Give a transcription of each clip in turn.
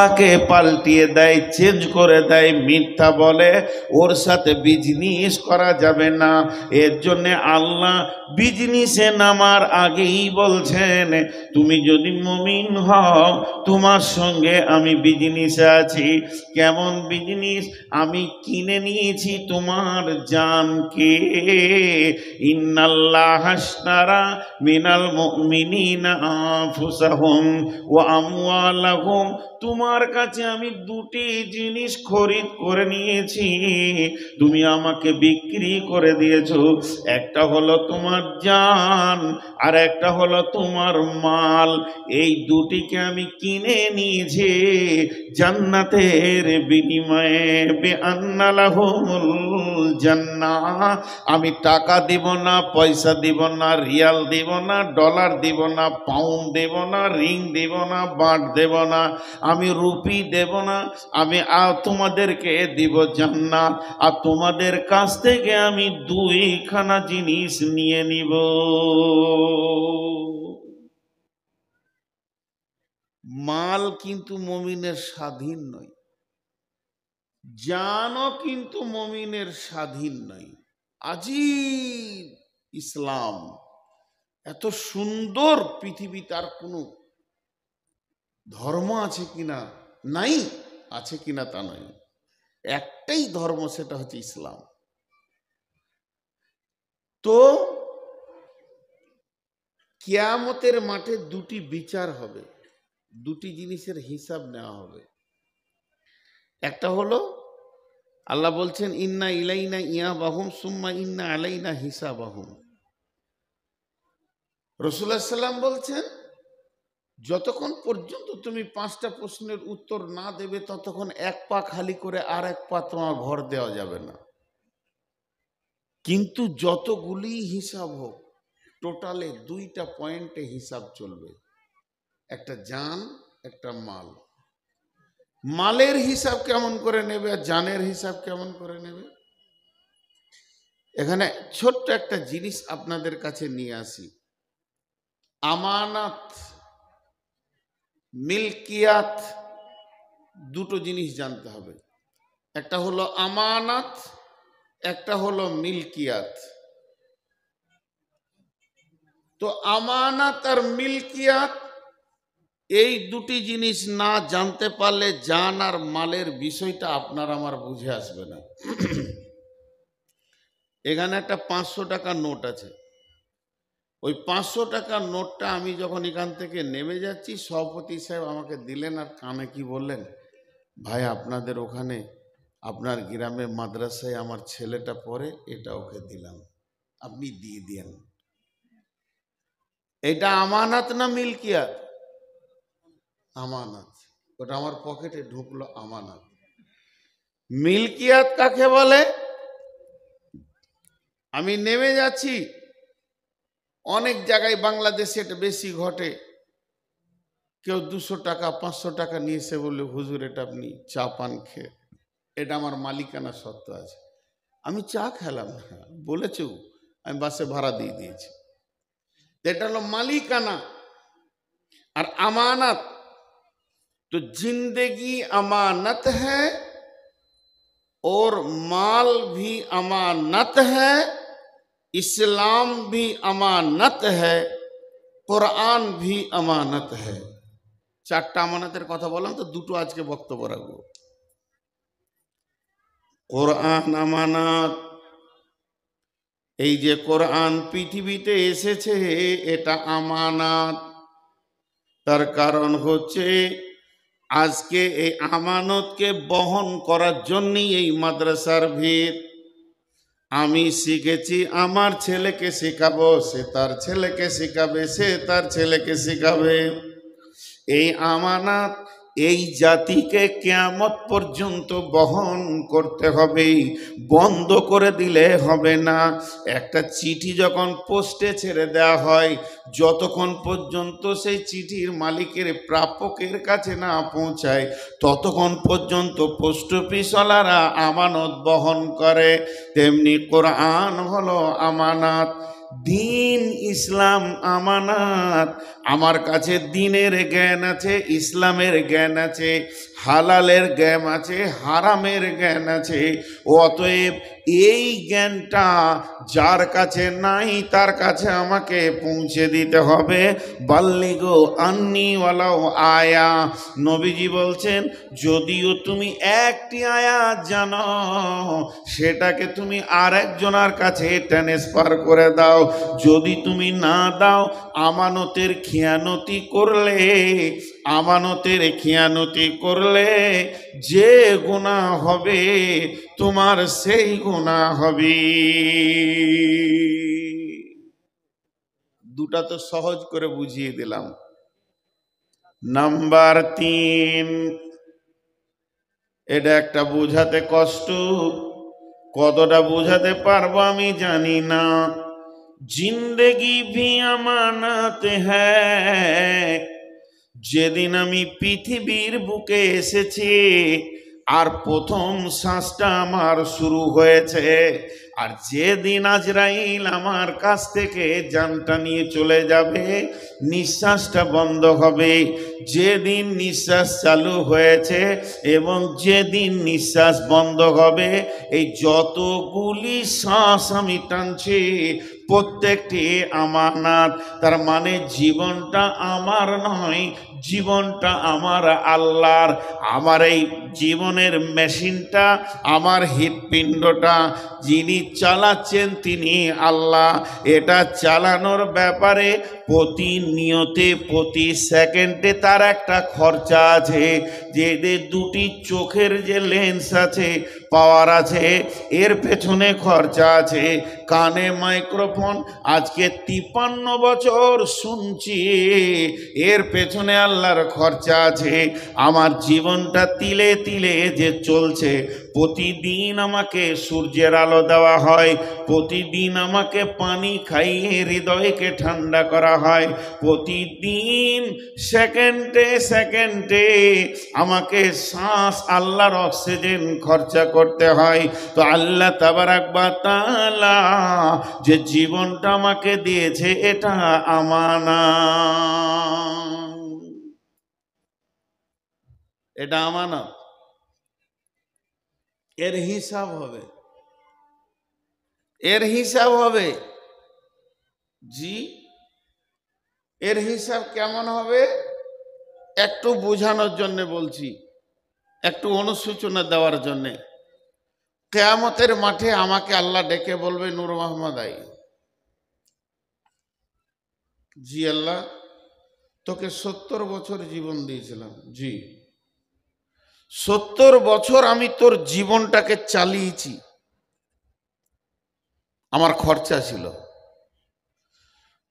তাকে পাল্টিয়ে দেয় চেঞ্জ করে দেয় মিথ্যা বলে ওর সাথে বিজনেস করা যাবে না এর জন্যে আল্লাহ বিজনেসে নামার আগেই বলছেন তুমি যদি মমিন হও তোমার সঙ্গে আমি বিজনেসে আছি কেমন বিজনেস আমি কিনে নিয়েছি তোমার জানকে ইন্নাল্লাহারা মিনাল মিনিনা ফুসাহম ও আমওয়ালাহম তোমার কাছে আমি দুটি জিনিস খরিদ করে নিয়েছি তুমি আমাকে বিক্রি করে দিয়েছো একটা হলো তোমার জান আর একটা হলো তোমার মাল এই দুটিকে আমি কিনে নিয়েছি জান্নাতের বিনিময়ে বে জান্না আমি টাকা দিব না পয়সা দিব না রিয়াল দিব না ডলার দিব না পাউন্ড দেব না রিং দেব না বাট দেব না আমি রুপি দেব না আমি তোমাদেরকে দিব জান্নাত আর তোমাদের কাছ থেকে আমি দুইখানা জিনিস নিয়ে নিব মাল কিন্তু মমিনের স্বাধীন নয় জানও কিন্তু মমিনের স্বাধীন নয় আজি ইসলাম এত সুন্দর পৃথিবী তার কোনো ধর্ম আছে কিনা নাই আছে কিনা তা নয় একটাই ধর্ম সেটা হচ্ছে ইসলাম তো কেয়ামতের মাঠে দুটি বিচার হবে দুটি জিনিসের হিসাব নেওয়া হবে একটা হলো আল্লাহ বলছেন ইন্না ইলাইনা ইয়া বাহুম সুম্মা ইন্না আলাইনা হিসাব আহম রসুল্লাহ সাল্লাম বলছেন যতক্ষণ পর্যন্ত তুমি পাঁচটা প্রশ্নের উত্তর না দেবে ততক্ষণ এক পা খালি করে আর এক পা তোমার ঘর দেওয়া যাবে না কিন্তু যতগুলি হিসাব হোক টোটালে দুইটা পয়েন্টে হিসাব চলবে একটা যান একটা মাল মালের হিসাব কেমন করে নেবে আর যানের হিসাব কেমন করে নেবে এখানে ছোট্ট একটা জিনিস আপনাদের কাছে নিয়ে আসি আমানাত মিল্কিয়াত দুটো জিনিস জানতে হবে একটা হলো আমানাত একটা হলো মিল্কিয়াত তো আমানাত আর মিল্কিয়াত এই দুটি জিনিস না জানতে পারলে জান আর মালের বিষয়টা আপনার আমার বুঝে আসবে না এখানে একটা পাঁচশো টাকা নোট আছে ওই পাঁচশো টাকার নোটটা আমি যখন এখান থেকে নেমে যাচ্ছি সভাপতি সাহেব আমাকে দিলেন আর কানে কি বললেন ভাই আপনাদের ওখানে আপনার গ্রামে মাদ্রাসায় আমার ছেলেটা পড়ে এটা ওকে দিলাম আপনি দিয়ে দেন এটা আমানাত না মিল্কিয়াত আমানাত ওটা আমার পকেটে ঢুকলো আমানাত মিল্কিয়াত কাকে বলে আমি নেমে যাচ্ছি অনেক জায়গায় বাংলাদেশে এটা বেশি ঘটে কেউ দুশো টাকা পাঁচশো টাকা নিয়েছে বলে হুজুর এটা আপনি চা পান খেয়ে এটা আমার মালিকানা সত্য আছে আমি চা খেলাম না হ্যাঁ, আমি বাসে ভাড়া দিয়ে দিয়েছি এটা হলো মালিকানা আর আমানত তো জিন্দেগি আমানত হ্যাঁ ওর মাল ভি আমানত হ্যাঁ ইসলাম ভি আমানত হ্যাঁ কোরআন ভি আমানত হ্যাঁ চারটা আমানতের কথা বললাম তো দুটো আজকে বক্তব্য রাখবো কোরআন আমানত এই যে কোরআন পৃথিবীতে এসেছে এটা আমানত তার কারণ হচ্ছে আজকে এই আমানতকে বহন করার জন্যই এই মাদ্রাসার ভিড় আমি শিখেছি আমার ছেলেকে শেখাবো সে তার ছেলেকে শেখাবে সে তার ছেলেকে শেখাবে এই আমানাত এই জাতিকে কেয়ামত পর্যন্ত বহন করতে হবে বন্ধ করে দিলে হবে না একটা চিঠি যখন পোস্টে ছেড়ে দেওয়া হয় যতক্ষণ পর্যন্ত সেই চিঠির মালিকের প্রাপকের কাছে না পৌঁছায় ততক্ষণ পর্যন্ত পোস্ট অফিসওয়ালারা আমানত বহন করে তেমনি কোরআন হলো আমানাত দিন ইসলাম আমানাত আমার কাছে দিনের জ্ঞান আছে ইসলামের জ্ঞান আছে হালালের জ্ঞান আছে হারামের জ্ঞান আছে অতএব এই জ্ঞানটা যার কাছে নাই তার কাছে আমাকে পৌঁছে দিতে হবে বাল্লিগো আন্নিওয়ালাও আয়া নবীজি বলছেন যদিও তুমি একটি আয়া জানো সেটাকে তুমি আর একজনার কাছে ট্রান্সফার করে দাও যদি তুমি না দাও আমানতের খেয়ানতি করলে আমানতের খিয়ানতি করলে যে গুণা হবে তোমার সেই গুণা হবে দুটা তো সহজ করে বুঝিয়ে দিলাম নাম্বার তিন এটা একটা বোঝাতে কষ্ট কতটা বোঝাতে পারবো আমি জানি না জিন্দগি ভি আমানত হ্যাঁ যেদিন আমি পৃথিবীর বুকে এসেছি আর প্রথম শ্বাসটা আমার শুরু হয়েছে আর যেদিন আজরাইল আমার কাছ থেকে জানটা নিয়ে চলে যাবে নিঃশ্বাসটা বন্ধ হবে যেদিন নিঃশ্বাস চালু হয়েছে এবং যেদিন নিঃশ্বাস বন্ধ হবে এই যতগুলি শ্বাস আমি টানছি প্রত্যেকটি আমার নাথ তার মানে জীবনটা আমার নয় জীবনটা আমার আল্লাহর আমার এই জীবনের মেশিনটা আমার হৃৎপিণ্ডটা যিনি চালাচ্ছেন তিনি আল্লাহ এটা চালানোর ব্যাপারে প্রতিনিয়তে প্রতি সেকেন্ডে তার একটা খরচা আছে যে দুটি চোখের যে লেন্স আছে পাওয়ার আছে এর পেছনে খরচা আছে কানে মাইক্রোফোন আজকে তিপান্ন বছর শুনছি এর পেছনে আল্লাহর খরচা আছে আমার জীবনটা তিলে তিলে যে চলছে প্রতিদিন আমাকে সূর্যের আলো দেওয়া হয় প্রতিদিন আমাকে পানি খাইয়ে হৃদয়কে ঠান্ডা করা হয় প্রতিদিন সেকেন্ডে সেকেন্ডে আমাকে শ্বাস আল্লাহর অক্সিজেন খরচা করতে হয় তো আল্লাহ তাবার একবার তালা যে জীবনটা আমাকে দিয়েছে এটা আমানা এটা আমানা এর হিসাব হবে এর হিসাব হবে জি এর হিসাব কেমন হবে একটু বোঝানোর জন্য বলছি একটু অনুসূচনা দেওয়ার জন্যে কেয়ামতের মাঠে আমাকে আল্লাহ ডেকে বলবে নূর মোহাম্মদ আই জি আল্লাহ তোকে সত্তর বছর জীবন দিয়েছিলাম জি সত্তর বছর আমি তোর জীবনটাকে চালিয়েছি আমার খরচা ছিল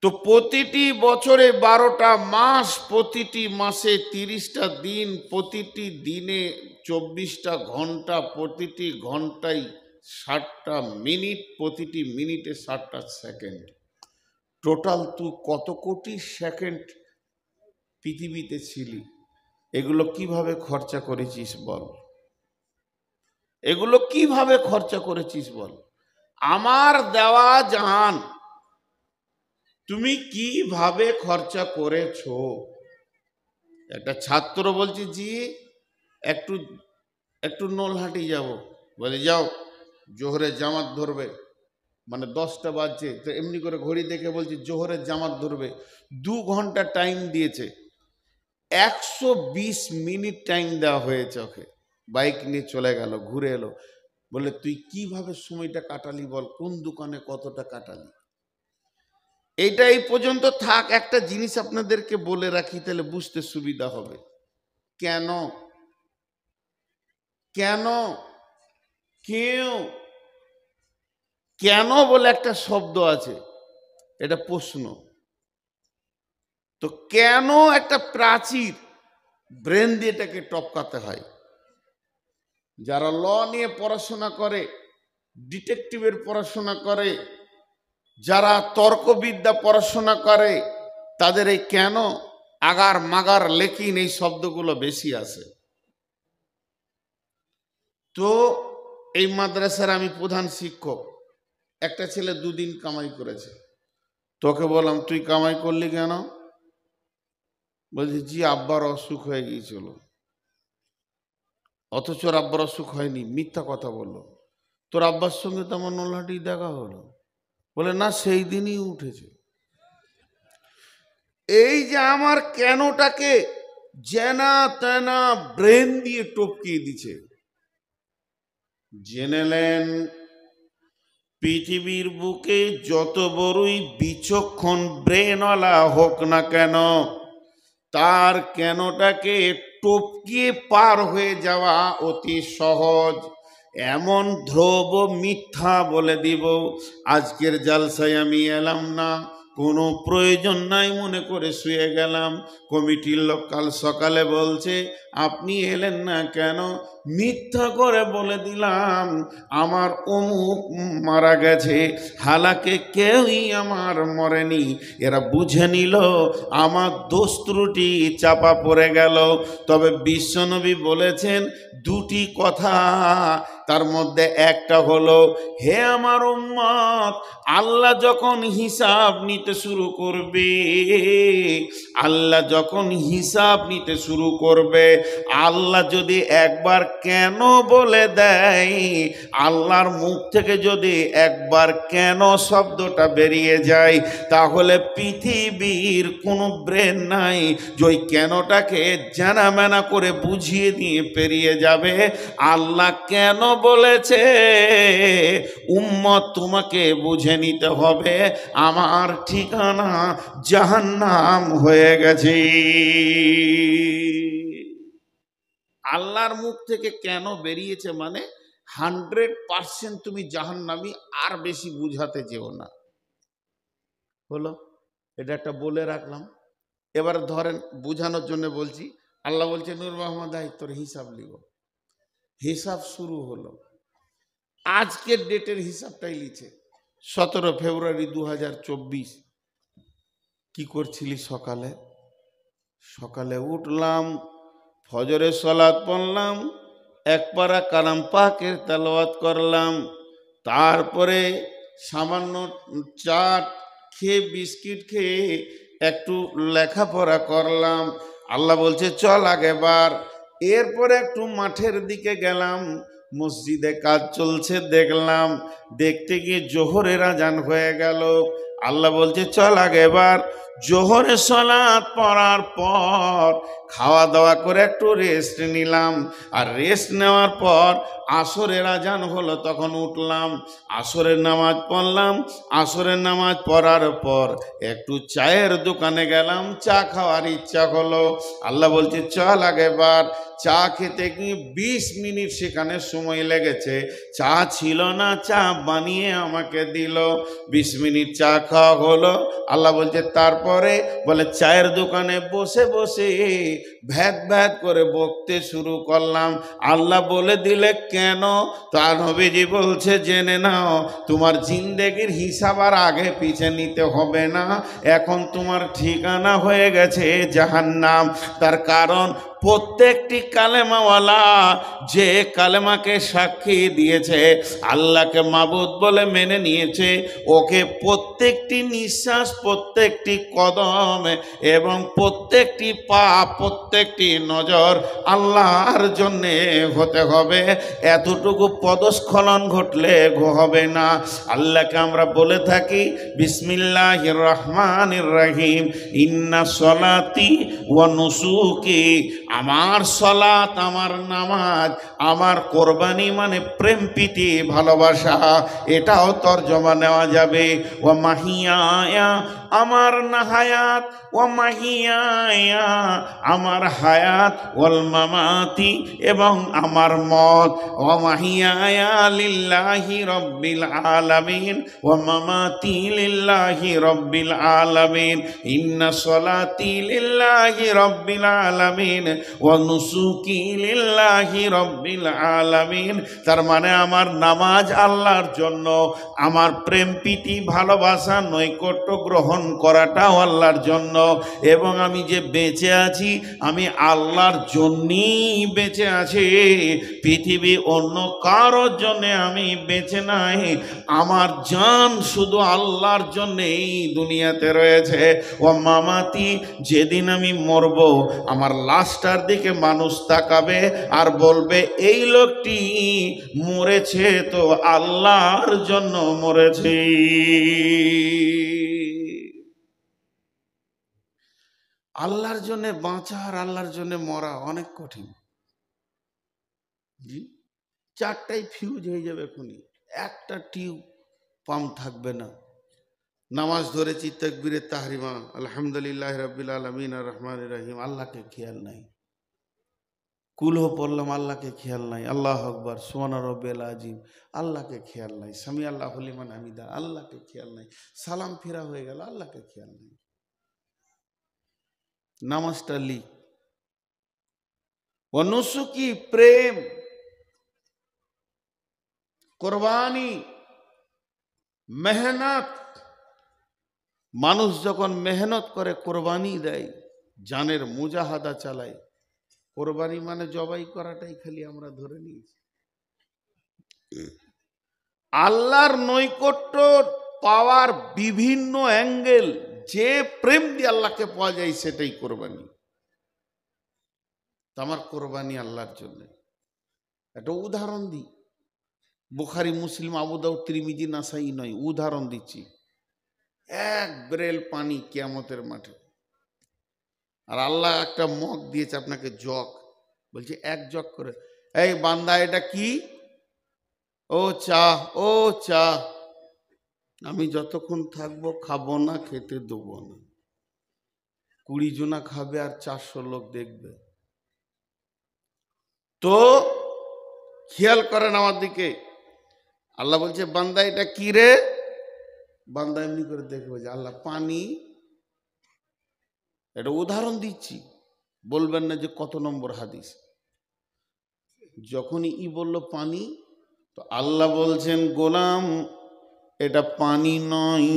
তো প্রতিটি বছরে বারোটা মাস প্রতিটি মাসে তিরিশটা দিন প্রতিটি দিনে চব্বিশটা ঘন্টা প্রতিটি ঘন্টাই ষাটটা মিনিট প্রতিটি মিনিটে ষাটটা সেকেন্ড টোটাল তুই কত কোটি সেকেন্ড পৃথিবীতে ছিলি এগুলো কিভাবে খরচা করেছিস বল এগুলো কিভাবে খরচা করেছিস বল আমার দেওয়া জাহান তুমি কিভাবে খরচা করেছ একটা ছাত্র বলছে জি একটু একটু নলহাটি যাব বলে যাও জোহরে জামাত ধরবে মানে দশটা বাজছে তো এমনি করে ঘড়ি দেখে বলছে জোহরের জামাত ধরবে দু ঘন্টা টাইম দিয়েছে একশো বিশ মিনিট টাইম দেওয়া হয়েছে ওকে বাইক নিয়ে চলে গেল ঘুরে এলো বলে তুই কিভাবে সময়টা কাটালি বল কোন দোকানে কতটা কাটালি এইটা এই পর্যন্ত থাক একটা জিনিস আপনাদেরকে বলে রাখি তাহলে বুঝতে সুবিধা হবে কেন কেন কেউ কেন বলে একটা শব্দ আছে এটা প্রশ্ন তো কেন একটা প্রাচীর ব্রেন দিয়ে এটাকে টপকাতে হয় যারা ল নিয়ে পড়াশোনা করে ডিটেকটিভের পড়াশোনা করে যারা তর্কবিদ্যা পড়াশোনা করে তাদের এই কেন আগার মাগার লেকিন এই শব্দগুলো বেশি আছে তো এই মাদ্রাসার আমি প্রধান শিক্ষক একটা ছেলে দুদিন কামাই করেছে তোকে বললাম তুই কামাই করলি কেন বলছি জি আব্বার অসুখ হয়ে গিয়েছিল অথচ ওর আব্বার অসুখ হয়নি মিথ্যা কথা বললো তোর আব্বার সঙ্গে তো আমার নলহাটি দেখা হলো বলে না সেই দিনই উঠেছে এই যে আমার কেনটাকে জেনা তেনা ব্রেন দিয়ে টপকিয়ে দিছে জেনেলেন পৃথিবীর বুকে যত বড়ই বিচক্ষণ ব্রেনওয়ালা হোক না কেন তার কেনটাকে টপকে পার হয়ে যাওয়া অতি সহজ এমন ধ্রব মিথ্যা বলে দিব আজকের জালসায় আমি এলাম না কোনো প্রয়োজন নাই মনে করে শুয়ে গেলাম কমিটির লোক কাল সকালে বলছে আপনি এলেন না কেন মিথ্যা করে বলে দিলাম আমার অমুক মারা গেছে হালাকে কেউই আমার মরেনি এরা বুঝে নিল আমার দোষ ত্রুটি চাপা পড়ে গেল তবে বিশ্বনবী বলেছেন দুটি কথা তার মধ্যে একটা হলো হে আমার উম্মত আল্লাহ যখন হিসাব নিতে শুরু করবে আল্লাহ যখন হিসাব নিতে শুরু করবে আল্লাহ যদি একবার কেন বলে দেয় আল্লাহর মুখ থেকে যদি একবার কেন শব্দটা বেরিয়ে যায় তাহলে পৃথিবীর কোনো ব্রেন নাই যে ওই কেনটাকে জানামেনা করে বুঝিয়ে দিয়ে পেরিয়ে যাবে আল্লাহ কেন বলেছে উম্মত তোমাকে বুঝে বুঝে নিতে হবে আমার ঠিকানা জাহান্নাম হয়ে গেছে আল্লাহর মুখ থেকে কেন বেরিয়েছে মানে হান্ড্রেড পার্সেন্ট তুমি জাহান্নামি আর বেশি বুঝাতে যেও না হলো এটা একটা বলে রাখলাম এবার ধরেন বুঝানোর জন্য বলছি আল্লাহ বলছে নূর মোহাম্মদ আই তোর হিসাব লিব হিসাব শুরু হলো আজকের ডেটের হিসাবটাই লিখে সতেরো ফেব্রুয়ারি দু হাজার চব্বিশ কী করছিলি সকালে সকালে উঠলাম ফজরে সলাদ পড়লাম এক পাড়া কালাম পাকের তালোয়াত করলাম তারপরে সামান্য চাট খেয়ে বিস্কিট খেয়ে একটু লেখাপড়া করলাম আল্লাহ বলছে চল আগেবার এরপরে একটু মাঠের দিকে গেলাম মসজিদে কাজ চলছে দেখলাম দেখতে গিয়ে এরা জান হয়ে গেল আল্লাহ বলছে চল এবার জোহরে সলাদ পড়ার পর খাওয়া দাওয়া করে একটু রেস্ট নিলাম আর রেস্ট নেওয়ার পর আসরের আজান হলো তখন উঠলাম আসরের নামাজ পড়লাম আসরের নামাজ পড়ার পর একটু চায়ের দোকানে গেলাম চা খাওয়ার ইচ্ছা হলো আল্লাহ বলছে চল আগেবার চা খেতে কি বিশ মিনিট সেখানে সময় লেগেছে চা ছিল না চা বানিয়ে আমাকে দিল বিশ মিনিট চা খাওয়া হলো আল্লাহ বলছে তার পরে বলে চায়ের দোকানে বসে বসে ভেদ ভেদ করে বকতে শুরু করলাম আল্লাহ বলে দিলে কেন তা নবীজি বলছে জেনে নাও তোমার জিন্দেগির হিসাব আর আগে পিছে নিতে হবে না এখন তোমার ঠিকানা হয়ে গেছে নাম তার কারণ প্রত্যেকটি কালেমাওয়ালা যে কালেমাকে সাক্ষী দিয়েছে আল্লাহকে মাবুদ বলে মেনে নিয়েছে ওকে প্রত্যেকটি নিঃশ্বাস প্রত্যেকটি কদম এবং প্রত্যেকটি পা প্রত্যেক প্রত্যেকটি নজর আল্লাহর জন্যে হতে হবে এতটুকু পদস্খলন ঘটলে হবে না আল্লাহকে আমরা বলে থাকি বিসমিল্লাহ রহমান রাহিম ইন্না সলাতি ও নুসুকি আমার সলাত আমার নামাজ আমার কোরবানি মানে প্রেম প্রীতি ভালোবাসা এটাও তর্জমা নেওয়া যাবে ও মাহিয়া আমার হায়াত ও মাহিয়ায়া আমার হায়াত ওল মামাতি এবং আমার মত ও মাহিয়ায়া লিল্লাহি রব্বিল আলামিন ও মামাতি লিল্লাহি রব্বিল আলামিন ইন্না সলাতি লিল্লাহি রব্বিল আলামিন ও নুসুকি লিল্লাহি রব্বিল আলামিন তার মানে আমার নামাজ আল্লাহর জন্য আমার প্রেম প্রীতি ভালোবাসা নৈকট্য গ্রহণ গ্রহণ করাটাও আল্লাহর জন্য এবং আমি যে বেঁচে আছি আমি আল্লাহর জন্যেই বেঁচে আছি পৃথিবী অন্য কারোর জন্যে আমি বেঁচে নাই আমার জান শুধু আল্লাহর জন্যেই দুনিয়াতে রয়েছে ও মামাতি যেদিন আমি মরব আমার লাস্টার দিকে মানুষ তাকাবে আর বলবে এই লোকটি মরেছে তো আল্লাহর জন্য মরেছে আল্লাহর জন্য বাঁচা আর আল্লাহর জন্য মরা অনেক কঠিন জি চারটাই ফিউজ হয়ে যাবে এখনই একটা টিউব পাম্প থাকবে না নামাজ ধরেছি তকবিরে তাহরিমা আলহামদুলিল্লাহ রবিল আলমিন আর রহমান রাহিম আল্লাহকে খেয়াল নাই কুলহ পড়লাম আল্লাহকে খেয়াল নাই আল্লাহ আকবর সোয়ানা রবেল আজিম আল্লাহকে খেয়াল নাই সামি আল্লাহ হলিমান হামিদা আল্লাহকে খেয়াল নাই সালাম ফিরা হয়ে গেল আল্লাহকে খেয়াল নাই নামাজটা লি ও প্রেম কোরবানি মেহনত মানুষ যখন মেহনত করে কোরবানি দেয় জানের মুজাহাদা চালায় কোরবানি মানে জবাই করাটাই খালি আমরা ধরে নিয়েছি আল্লাহর নৈকট্য পাওয়ার বিভিন্ন অ্যাঙ্গেল যে প্রেম দিয়ে আল্লাহকে পাওয়া যায় সেটাই কোরবানি আমার কোরবানি আল্লাহর জন্য একটা উদাহরণ দিই বুখারি মুসলিম আবুদাউ ত্রিমিজি নাসাই নয় উদাহরণ দিচ্ছি এক ব্রেল পানি কেমতের মাঠে আর আল্লাহ একটা মগ দিয়েছে আপনাকে জক বলছে এক জক করে এই বান্দা এটা কি ও চা ও চা আমি যতক্ষণ থাকবো খাবো না খেতে দেবো না কুড়ি জনা খাবে আর চারশো লোক দেখবে তো খেয়াল করেন আমার দিকে আল্লাহ বলছে বান্দা এটা কি রে বান্দা এমনি করে দেখবে যে আল্লাহ পানি এটা উদাহরণ দিচ্ছি বলবেন না যে কত নম্বর হাদিস যখনই ই বলল পানি তো আল্লাহ বলছেন গোলাম এটা পানি নয়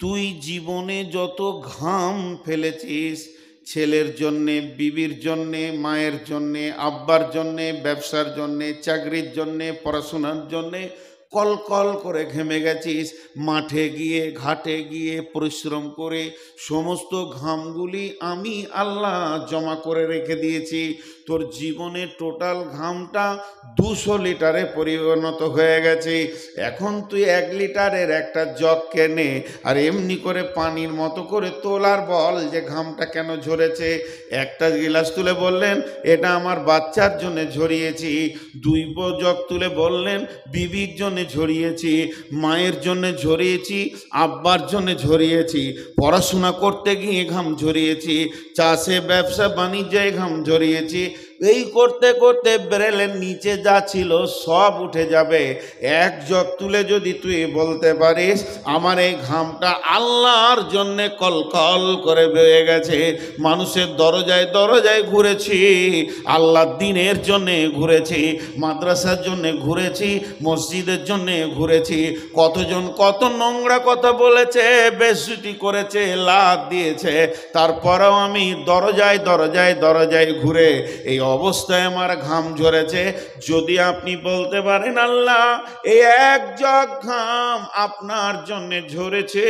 তুই জীবনে যত ঘাম ফেলেছিস ছেলের জন্যে বিবির জন্যে মায়ের জন্যে আব্বার জন্যে ব্যবসার জন্যে চাকরির জন্যে পড়াশোনার জন্যে কল কল করে ঘেমে গেছিস মাঠে গিয়ে ঘাটে গিয়ে পরিশ্রম করে সমস্ত ঘামগুলি আমি আল্লাহ জমা করে রেখে দিয়েছি তোর জীবনে টোটাল ঘামটা দুশো লিটারে পরিণত হয়ে গেছে এখন তুই এক লিটারের একটা জগ কেনে আর এমনি করে পানির মতো করে তোলার বল যে ঘামটা কেন ঝরেছে একটা গিলাস তুলে বললেন এটা আমার বাচ্চার জন্য ঝরিয়েছি দুই জগ তুলে বললেন বিবির জন্য ঝরিয়েছি মায়ের জন্য ঝরিয়েছি আব্বার জন্য ঝরিয়েছি পড়াশোনা করতে গিয়ে ঘাম ঝরিয়েছি চাষে ব্যবসা বাণিজ্যে ঘাম ঝরিয়েছি এই করতে করতে ব্রেলের নিচে যা ছিল সব উঠে যাবে এক জগ তুলে যদি তুই বলতে পারিস আমার এই ঘামটা আল্লাহর জন্যে কলকল করে বেয়ে গেছে মানুষের দরজায় দরজায় ঘুরেছি আল্লাহ দিনের জন্যে ঘুরেছি মাদ্রাসার জন্যে ঘুরেছি মসজিদের জন্যে ঘুরেছি কতজন কত নোংরা কথা বলেছে বেসুটি করেছে লাভ দিয়েছে তারপরেও আমি দরজায় দরজায় দরজায় ঘুরে এই অবস্থায় আমার ঘাম ঝরেছে যদি আপনি বলতে পারেন আল্লাহ এই এক জগ ঘাম আপনার জন্যে ঝরেছে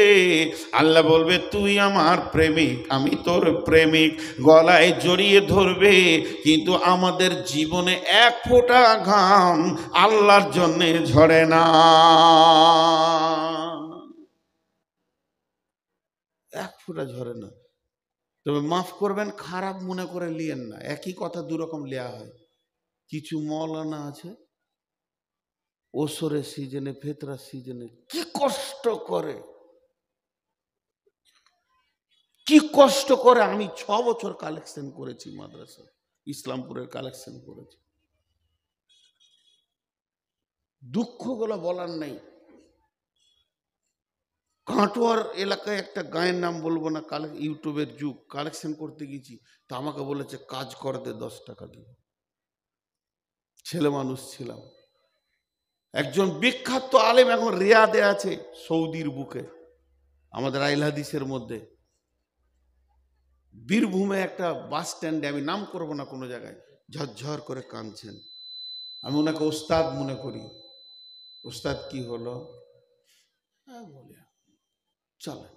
আল্লাহ বলবে তুই আমার প্রেমিক আমি তোর প্রেমিক গলায় জড়িয়ে ধরবে কিন্তু আমাদের জীবনে এক ফোঁটা ঘাম আল্লাহর জন্যে ঝরে না এক ফোঁটা ঝরে না তবে মাফ করবেন খারাপ মনে করে লিয়েন না একই কথা দুরকম লেয়া হয় কিছু মলানা আছে ওসরের সিজনে ফেতরা সিজনে কি কষ্ট করে কি কষ্ট করে আমি ছ বছর কালেকশন করেছি মাদ্রাসা ইসলামপুরের কালেকশন করেছি দুঃখগুলো বলার নাই কাটোয়ার এলাকায় একটা গায়ের নাম বলবো না কালে ইউটিউবের যুগ কালেকশন করতে গেছি তা আমাকে বলেছে কাজ করতে দশ টাকা দিব ছেলে মানুষ ছিলাম একজন বিখ্যাত আলেম এখন রিয়াদে আছে সৌদির বুকে আমাদের আইল হাদিসের মধ্যে বীরভূমে একটা বাস স্ট্যান্ডে আমি নাম করব না কোনো জায়গায় ঝরঝর করে কাঁদছেন আমি ওনাকে ওস্তাদ মনে করি ওস্তাদ কি হলো হ্যাঁ চলেন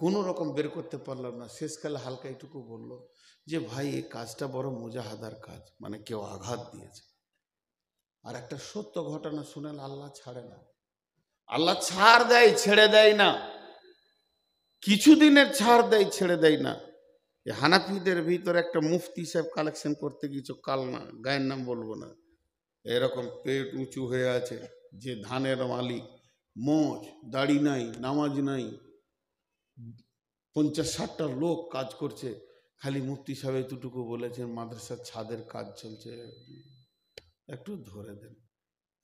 কোনো রকম বের করতে পারলাম না শেষকালে হালকা এটুকু বলল যে ভাই এই কাজটা বড় মোজাহাদার কাজ মানে কেউ আঘাত দিয়েছে আর একটা সত্য ঘটনা শুনেন আল্লাহ ছাড়ে না আল্লাহ ছাড় দেয় ছেড়ে দেয় না কিছুদিনের ছাড় দেয় ছেড়ে দেয় না হানাফিদের ভিতরে একটা মুফতি সাহেব কালেকশন করতে গিয়েছ না গায়ের নাম বলবো না এরকম পেট উঁচু হয়ে আছে যে ধানের মালিক মজ দাড়ি নাই নামাজ নাই পঞ্চাশ ষাটটা লোক কাজ করছে খালি মুক্তি সাহেব এতটুকু বলেছেন মাদ্রাসার ছাদের কাজ চলছে একটু ধরে দেন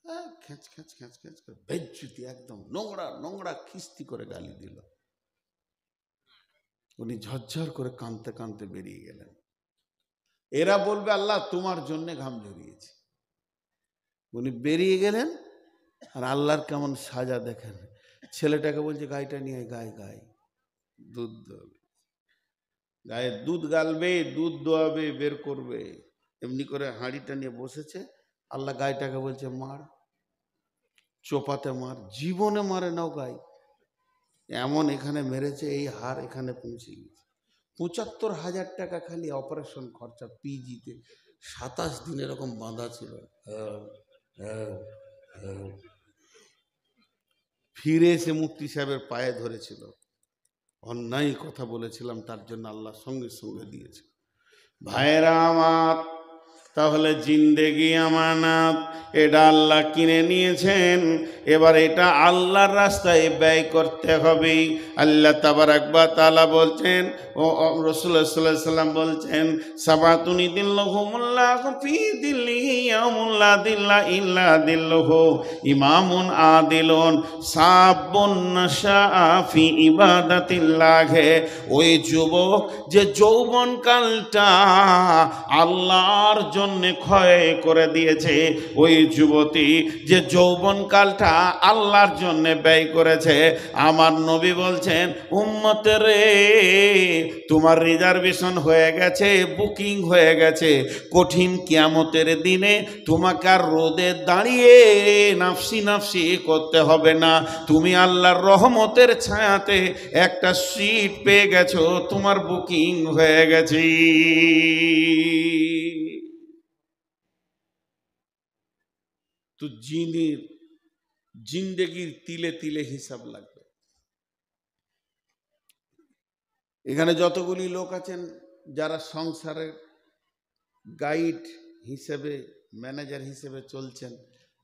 হ্যাঁ খেঁচ খেঁচ খেঁচ খেঁচ করে বেজ্জুতি একদম নোংরা নোংরা খিস্তি করে গালি দিল উনি ঝরঝর করে কাঁদতে কাঁদতে বেরিয়ে গেলেন এরা বলবে আল্লাহ তোমার জন্যে ঘাম ঝরিয়েছি উনি বেরিয়ে গেলেন আর আল্লাহর কেমন সাজা দেখেন ছেলেটাকে বলছে গাইটা নিয়ে গায়ে গায়ে দুধ দোয়াবে গায়ে দুধ গালবে দুধ দোয়াবে বের করবে এমনি করে হাঁড়িটা নিয়ে বসেছে আল্লাহ গাইটাকে বলছে মার চোপাতে মার জীবনে মারে নাও গাই এমন এখানে মেরেছে এই হার এখানে পৌঁছে গেছে পঁচাত্তর হাজার টাকা খালি অপারেশন খরচা পিজিতে সাতাশ দিন এরকম বাঁধা ছিল হ্যাঁ হ্যাঁ হ্যাঁ ফিরে এসে মুক্তি সাহেবের পায়ে ধরেছিল অন্যায় কথা বলেছিলাম তার জন্য আল্লাহ সঙ্গে সঙ্গে দিয়েছে ভাইরা আমার তাহলে জিন্দেগি আমানাত এটা আল্লাহ কিনে নিয়েছেন এবার এটা আল্লাহর রাস্তায় ব্যয় করতে হবে আল্লাহ তাবার একবার তালা বলছেন ও রসুল্লাহাম বলছেন সাবাতুনি দিল্ল হুমুল্লাহ দিল্লি ইয়ামুল্লাহ দিল্লা ইল্লা হো ইমামুন আদিলুন সাবুন ইবাদাতিল্লাহে ওই যুবক যে যৌবনকালটা আল্লাহর জন্য জন্য ক্ষয় করে দিয়েছে ওই যুবতী যে যৌবনকালটা আল্লাহর জন্য ব্যয় করেছে আমার নবী বলছেন উম্মতের তোমার রিজার্ভেশন হয়ে গেছে বুকিং হয়ে গেছে কঠিন কিয়ামতের দিনে তোমাকে আর রোদে দাঁড়িয়ে নাফসি নাফসি করতে হবে না তুমি আল্লাহর রহমতের ছায়াতে একটা সিট পেয়ে গেছো তোমার বুকিং হয়ে গেছে তো জিনের জিন্দেগির তিলে তিলে হিসাব লাগবে এখানে যতগুলি লোক আছেন যারা সংসারের গাইড হিসেবে ম্যানেজার হিসেবে চলছেন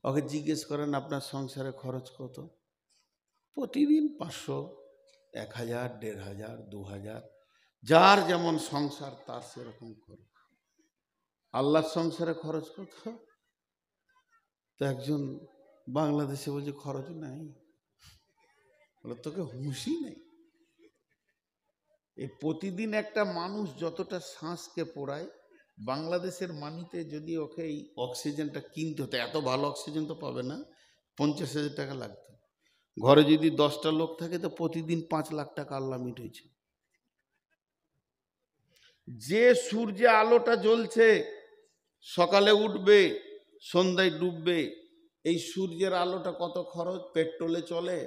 ওকে জিজ্ঞেস করেন আপনার সংসারে খরচ কত প্রতিদিন পাঁচশো এক হাজার দেড় হাজার দু হাজার যার যেমন সংসার তার সেরকম খরচ আল্লাহর সংসারে খরচ কত তো একজন বাংলাদেশে বলছে খরচ নাই বলে তোকে হুঁশি নেই এই প্রতিদিন একটা মানুষ যতটা শ্বাসকে পোড়ায় বাংলাদেশের মানিতে যদি ওকে এই অক্সিজেনটা কিনতে হতো এত ভালো অক্সিজেন তো পাবে না পঞ্চাশ হাজার টাকা লাগতো ঘরে যদি দশটা লোক থাকে তো প্রতিদিন পাঁচ লাখ টাকা আল্লাহ মিটেছে যে সূর্যে আলোটা জ্বলছে সকালে উঠবে সন্ধ্যায় ডুববে এই সূর্যের আলোটা কত খরচ পেট্রোলে চলে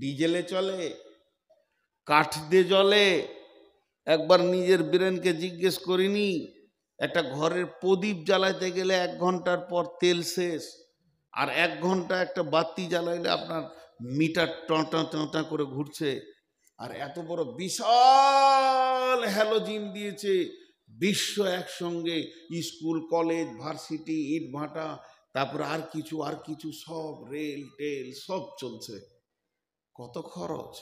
ডিজেলে চলে কাঠ দিয়ে জলে একবার নিজের ব্রেনকে জিজ্ঞেস করিনি একটা ঘরের প্রদীপ জ্বালাইতে গেলে এক ঘন্টার পর তেল শেষ আর এক ঘন্টা একটা বাতি জ্বালাইলে আপনার মিটার টঁটা টটা করে ঘুরছে আর এত বড় বিশাল হ্যালোজিন দিয়েছে বিশ্ব একসঙ্গে স্কুল কলেজ ভার্সিটি ইটভাটা তারপর আর কিছু আর কিছু সব রেল টেল সব চলছে কত খরচ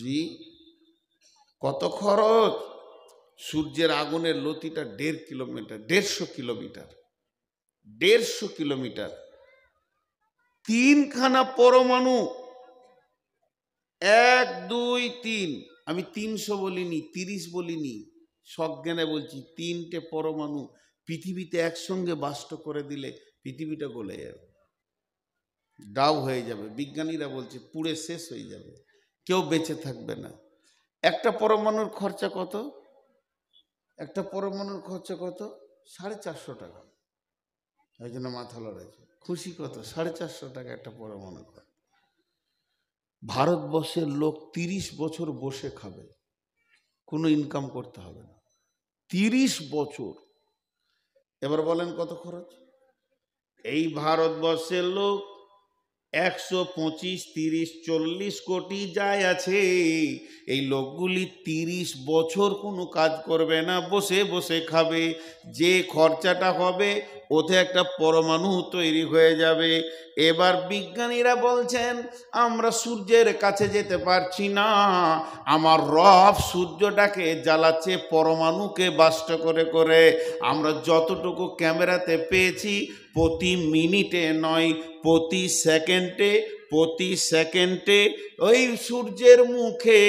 জি কত খরচ সূর্যের আগুনের লতিটা দেড় কিলোমিটার দেড়শো কিলোমিটার দেড়শো কিলোমিটার তিনখানা পরমাণু এক দুই তিন আমি তিনশো বলিনি তিরিশ বলিনি সজ্ঞানে বলছি তিনটে পরমাণু পৃথিবীতে একসঙ্গে বাষ্ট করে দিলে পৃথিবীটা গলে যাবে ডাউ হয়ে যাবে বিজ্ঞানীরা বলছে পুড়ে শেষ হয়ে যাবে কেউ বেঁচে থাকবে না একটা পরমাণুর খরচা কত একটা পরমাণুর খরচা কত সাড়ে চারশো টাকা ওই জন্য মাথা লড়াইছে খুশি কত সাড়ে চারশো টাকা একটা পরমাণু খরচ ভারতবর্ষের লোক তিরিশ বছর বসে খাবে কোনো ইনকাম করতে হবে না তিরিশ বছর এবার বলেন কত খরচ এই ভারতবর্ষের লোক একশো পঁচিশ তিরিশ চল্লিশ কোটি যায় আছে এই লোকগুলি তিরিশ বছর কোনো কাজ করবে না বসে বসে খাবে যে খরচাটা হবে ওতে একটা পরমাণু তৈরি হয়ে যাবে এবার বিজ্ঞানীরা বলছেন আমরা সূর্যের কাছে যেতে পারছি না আমার রফ সূর্যটাকে জ্বালাচ্ছে পরমাণুকে বাষ্ট করে করে আমরা যতটুকু ক্যামেরাতে পেয়েছি প্রতি মিনিটে নয় প্রতি সেকেন্ডে প্রতি সেকেন্ডে ওই সূর্যের মুখে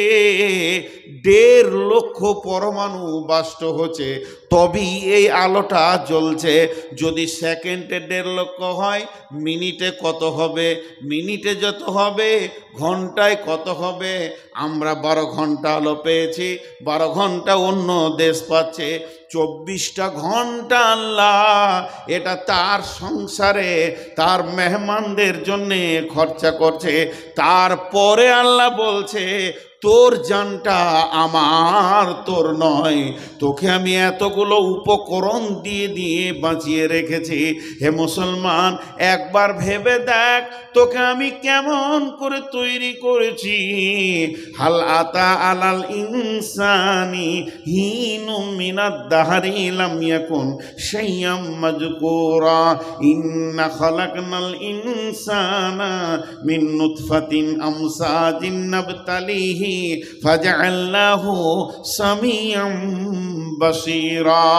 দেড় লক্ষ পরমাণু বাষ্ট হচ্ছে তবেই এই আলোটা জ্বলছে যদি সেকেন্ডে দেড় লক্ষ হয় মিনিটে কত হবে মিনিটে যত হবে ঘন্টায় কত হবে আমরা বারো ঘন্টা আলো পেয়েছি বারো ঘন্টা অন্য দেশ পাচ্ছে চব্বিশটা ঘন্টা আল্লাহ এটা তার সংসারে তার মেহমানদের জন্যে খরচা করছে তারপরে আল্লাহ বলছে তোর জানটা আমার তোর নয় তোকে আমি এতগুলো উপকরণ দিয়ে দিয়ে বাঁচিয়ে রেখেছি হে মুসলমান একবার ভেবে দেখ তোকে আমি কেমন করে তৈরি করেছি হাল আতা আলাল ইনসানি হিন দাহারি লাম ইয়াকুন শাইয়াম মাজকুরা ইন্না খালাকনাল ইনসানা মিন নুতফাতিন আমসাজিন নাবতালিহি ফাজআল্লাহু সামিয়াম বাসীরা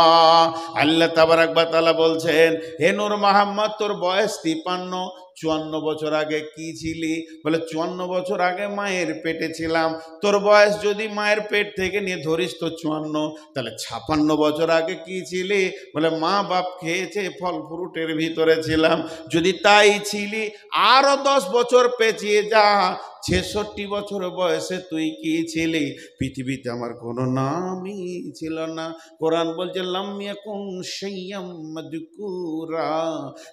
আল্লাহ তাবারাক ওয়া তাআলা বলছেন হে নূর মোহাম্মদ তোর বয়স 53 চুয়ান্ন বছর আগে কি ছিলি বলে চুয়ান্ন বছর আগে মায়ের পেটে ছিলাম তোর বয়স যদি মায়ের পেট থেকে নিয়ে ধরিস তো চুয়ান্ন তাহলে ছাপান্ন বছর আগে কি ছিলি বলে মা বাপ খেয়েছে ফল ফ্রুটের ভিতরে ছিলাম যদি তাই ছিলি আরও দশ বছর পেঁচিয়ে যা ছেষট্টি বছর বয়সে তুই কি ছিলি পৃথিবীতে আমার কোনো নামই ছিল না কোরআন বলছে লাম্যকুম দুকুরা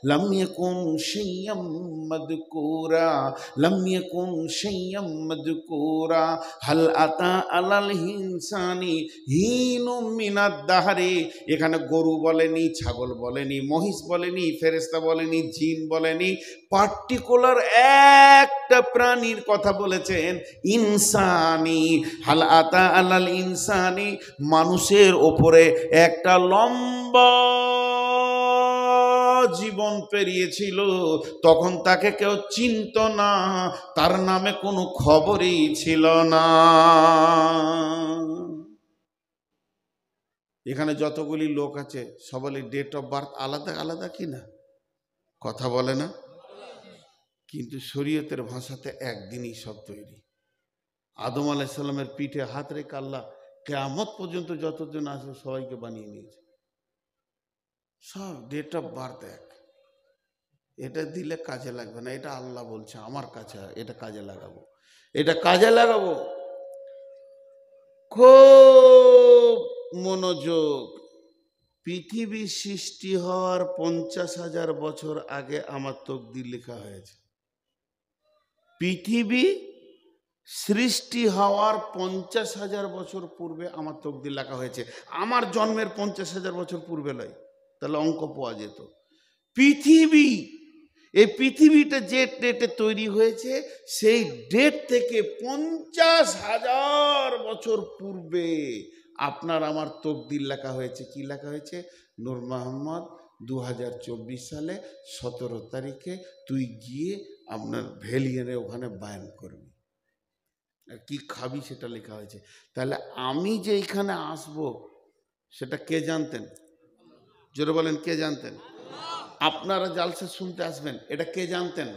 মধুকুরা কুম সৈয়ম مذكورا لم يكن شيئا مذكورا هل أتى على الإنسان هين من الدهر এখানে গরু বলেনি ছাগল বলেনি মহিষ বলেনি ফেরেস্তা বলেনি জিন বলেনি পার্টিকুলার একটা প্রাণীর কথা বলেছেন ইনসানি হাল আতা আলাল ইনসানি মানুষের ওপরে একটা লম্বা জীবন পেরিয়েছিল তখন তাকে কেউ চিনত না তার নামে কোনো খবরই ছিল না এখানে যতগুলি লোক আছে সবারই ডেট অফ বার্থ আলাদা আলাদা কি না কথা বলে না কিন্তু শরীয়তের ভাষাতে একদিনই সব তৈরি আদম আলাইসাল্লামের পিঠে হাত রেখে আল্লাহ কেয়ামত পর্যন্ত যতজন আসবে সবাইকে বানিয়ে নিয়েছে সব ডেট অফ বার্থ এক এটা দিলে কাজে লাগবে না এটা আল্লাহ বলছে আমার কাছে এটা কাজে লাগাবো এটা কাজে লাগাবো খুব মনোযোগ পৃথিবী সৃষ্টি হওয়ার পঞ্চাশ হাজার বছর আগে আমার তকদির লেখা হয়েছে পৃথিবী সৃষ্টি হওয়ার পঞ্চাশ হাজার বছর পূর্বে আমার তকদির লেখা হয়েছে আমার জন্মের পঞ্চাশ হাজার বছর পূর্বে নয় তাহলে অঙ্ক পাওয়া যেত পৃথিবী এই পৃথিবীটা যে ডেটে তৈরি হয়েছে সেই ডেট থেকে পঞ্চাশ হাজার বছর পূর্বে আপনার আমার তকদির লেখা হয়েছে কি লেখা হয়েছে নূর মোহাম্মদ দু সালে সতেরো তারিখে তুই গিয়ে আপনার ভেলিয়ানে ওখানে বায়ন করবি আর কি খাবি সেটা লেখা হয়েছে তাহলে আমি যে এখানে আসব সেটা কে জানতেন জোরে বলেন কে জানতেন আপনারা জালসে শুনতে আসবেন এটা কে জানতেন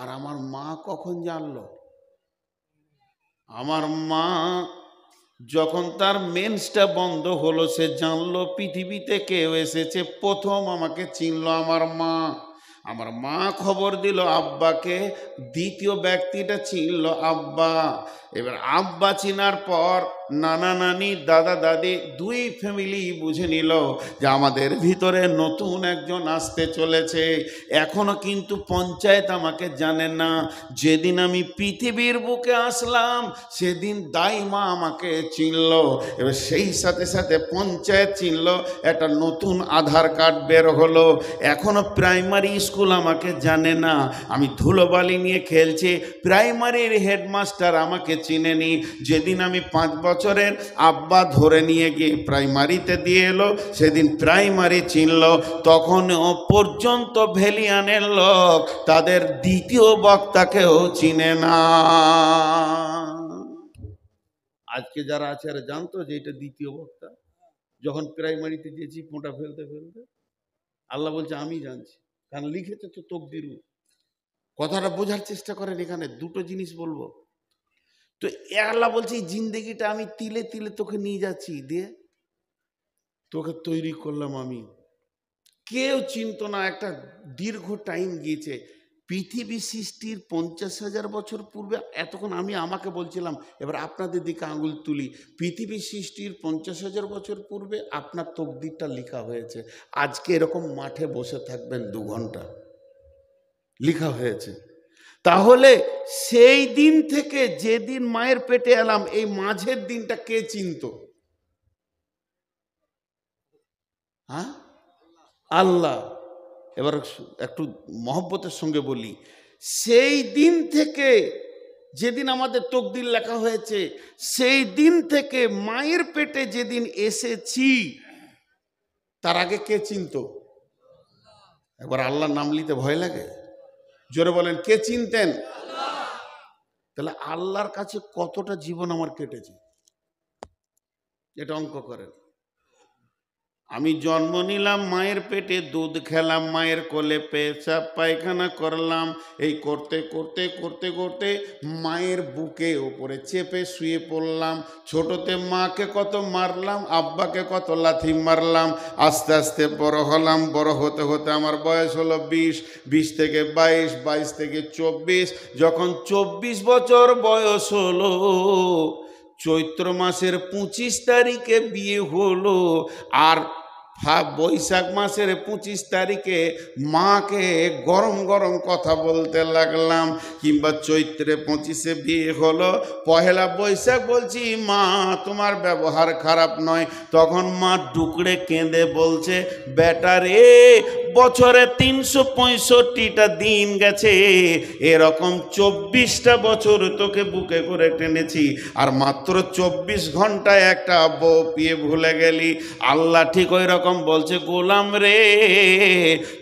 আর আমার মা কখন জানল আমার মা যখন তার মেন্সটা বন্ধ হলো সে জানলো পৃথিবীতে কেউ এসেছে প্রথম আমাকে চিনল আমার মা আমার মা খবর দিল আব্বাকে দ্বিতীয় ব্যক্তিটা চিনল আব্বা এবার আব্বা চিনার পর নানা নানি দাদা দাদি দুই ফ্যামিলি বুঝে নিল যে আমাদের ভিতরে নতুন একজন আসতে চলেছে এখনও কিন্তু পঞ্চায়েত আমাকে জানে না যেদিন আমি পৃথিবীর বুকে আসলাম সেদিন মা আমাকে চিনল এবার সেই সাথে সাথে পঞ্চায়েত চিনল একটা নতুন আধার কার্ড বের হলো এখনও প্রাইমারি স্কুল আমাকে জানে না আমি ধুলোবালি নিয়ে খেলছি প্রাইমারির হেডমাস্টার আমাকে চিনেনি যেদিন আমি পাঁচ বছর বছরের আব্বা ধরে নিয়ে গিয়ে প্রাইমারিতে দিয়ে এলো সেদিন প্রাইমারি চিনল তখন পর্যন্ত ভেলিয়ানের লোক তাদের দ্বিতীয় বক্তাকেও চিনে না আজকে যারা আছে আর জানতো যে এটা দ্বিতীয় বক্তা যখন প্রাইমারিতে গিয়েছি ফোঁটা ফেলতে ফেলতে আল্লাহ বলছে আমি জানছি কারণ লিখেছে তো তকদিরু কথাটা বোঝার চেষ্টা করেন এখানে দুটো জিনিস বলবো তো আল্লাহ বলছে এই জিন্দেগিটা আমি তিলে তিলে তোকে নিয়ে যাচ্ছি দিয়ে তোকে তৈরি করলাম আমি কেউ চিনত না একটা দীর্ঘ টাইম গিয়েছে পৃথিবী সৃষ্টির পঞ্চাশ হাজার বছর পূর্বে এতক্ষণ আমি আমাকে বলছিলাম এবার আপনাদের দিকে আঙুল তুলি পৃথিবী সৃষ্টির পঞ্চাশ হাজার বছর পূর্বে আপনার তকদিরটা লেখা হয়েছে আজকে এরকম মাঠে বসে থাকবেন দু ঘন্টা লিখা হয়েছে তাহলে সেই দিন থেকে যেদিন মায়ের পেটে এলাম এই মাঝের দিনটা কে চিনত হ্যাঁ আল্লাহ এবার একটু মহব্বতের সঙ্গে বলি সেই দিন থেকে যেদিন আমাদের তকদিল লেখা হয়েছে সেই দিন থেকে মায়ের পেটে যেদিন এসেছি তার আগে কে চিনত একবার আল্লাহর নাম নিতে ভয় লাগে জোরে বলেন কে চিনতেন তাহলে আল্লাহর কাছে কতটা জীবন আমার কেটেছে এটা অঙ্ক করেন আমি জন্ম নিলাম মায়ের পেটে দুধ খেলাম মায়ের কোলে পেশাব পায়খানা করলাম এই করতে করতে করতে করতে মায়ের বুকে ওপরে চেপে শুয়ে পড়লাম ছোটতে মাকে কত মারলাম আব্বাকে কত লাথি মারলাম আস্তে আস্তে বড় হলাম বড় হতে হতে আমার বয়স হলো বিশ বিশ থেকে বাইশ বাইশ থেকে চব্বিশ যখন চব্বিশ বছর বয়স হলো চৈত্র মাসের পঁচিশ তারিখে বিয়ে হলো আর হা বৈশাখ মাসের পঁচিশ তারিখে মাকে গরম গরম কথা বলতে লাগলাম কিংবা চৈত্রে পঁচিশে বিয়ে হলো পহেলা বৈশাখ বলছি মা তোমার ব্যবহার খারাপ নয় তখন মা ডুকড়ে কেঁদে বলছে বেটা রে বছরে তিনশো পঁয়ষট্টিটা দিন গেছে এরকম চব্বিশটা বছর তোকে বুকে করে টেনেছি আর মাত্র চব্বিশ ঘন্টায় একটা বউ পিয়ে ভুলে গেলি আল্লাহ ঠিক ওই রকম বলছে গোলাম রে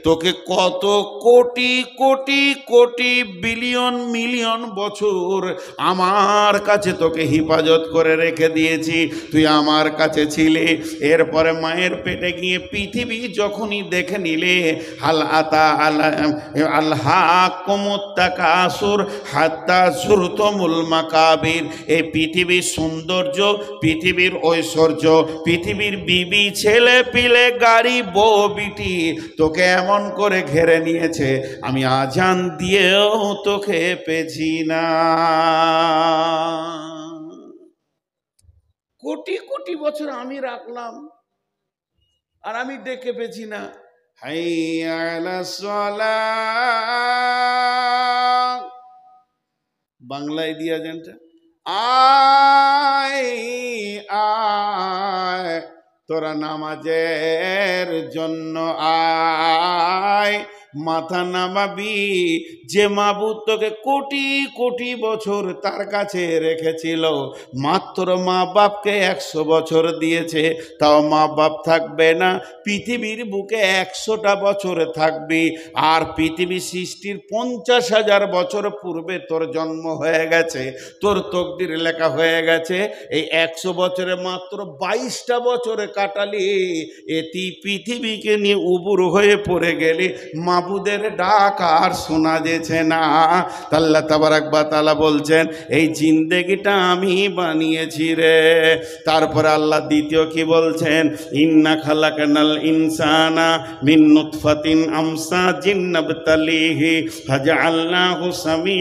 তোকে কত কোটি কোটি কোটি বিলিয়ন মিলিয়ন বছর আমার কাছে তোকে হিফাজত করে রেখে দিয়েছি তুই আমার কাছে ছিলে এরপরে মায়ের পেটে গিয়ে পৃথিবী যখনই দেখে নিলে হাল আতা আল্লাহমুত্তাকাসুর হাত্তা সুরতমুল মাকাবির এই পৃথিবীর সৌন্দর্য পৃথিবীর ঐশ্বর্য পৃথিবীর বিবি ছেলে পিলে গাড়ি বউ বিটি তোকে এমন করে ঘেরে নিয়েছে আমি আজান দিয়েও তোকে পেছি না কোটি কোটি বছর আমি রাখলাম আর আমি ডেকে পেছি না حي على الصلاة বাংলায় দিয়া যানটা আয় আয় তোরা নামাজের জন্য আয় মাথা নামাবি যে মাবুদ তোকে কোটি কোটি বছর তার কাছে রেখেছিল মাত্র মা বাপকে একশো বছর দিয়েছে তাও মা বাপ থাকবে না পৃথিবীর বুকে একশোটা বছরে থাকবি আর পৃথিবী সৃষ্টির পঞ্চাশ হাজার বছর পূর্বে তোর জন্ম হয়ে গেছে তোর তকদির লেখা হয়ে গেছে এই একশো বছরে মাত্র বাইশটা বছরে কাটালি এটি পৃথিবীকে নিয়ে উবুর হয়ে পড়ে গেলি মা মাহবুদের ডাক আর শোনা যেছে না তাল্লা তাবার একবার তালা বলছেন এই জিন্দেগিটা আমি বানিয়েছি রে তারপর আল্লাহ দ্বিতীয় কি বলছেন ইন্না খালাকানাল ইনসানা মিন আমসা জিন্নাবতালিহি হাজা আল্লাহ হুসামি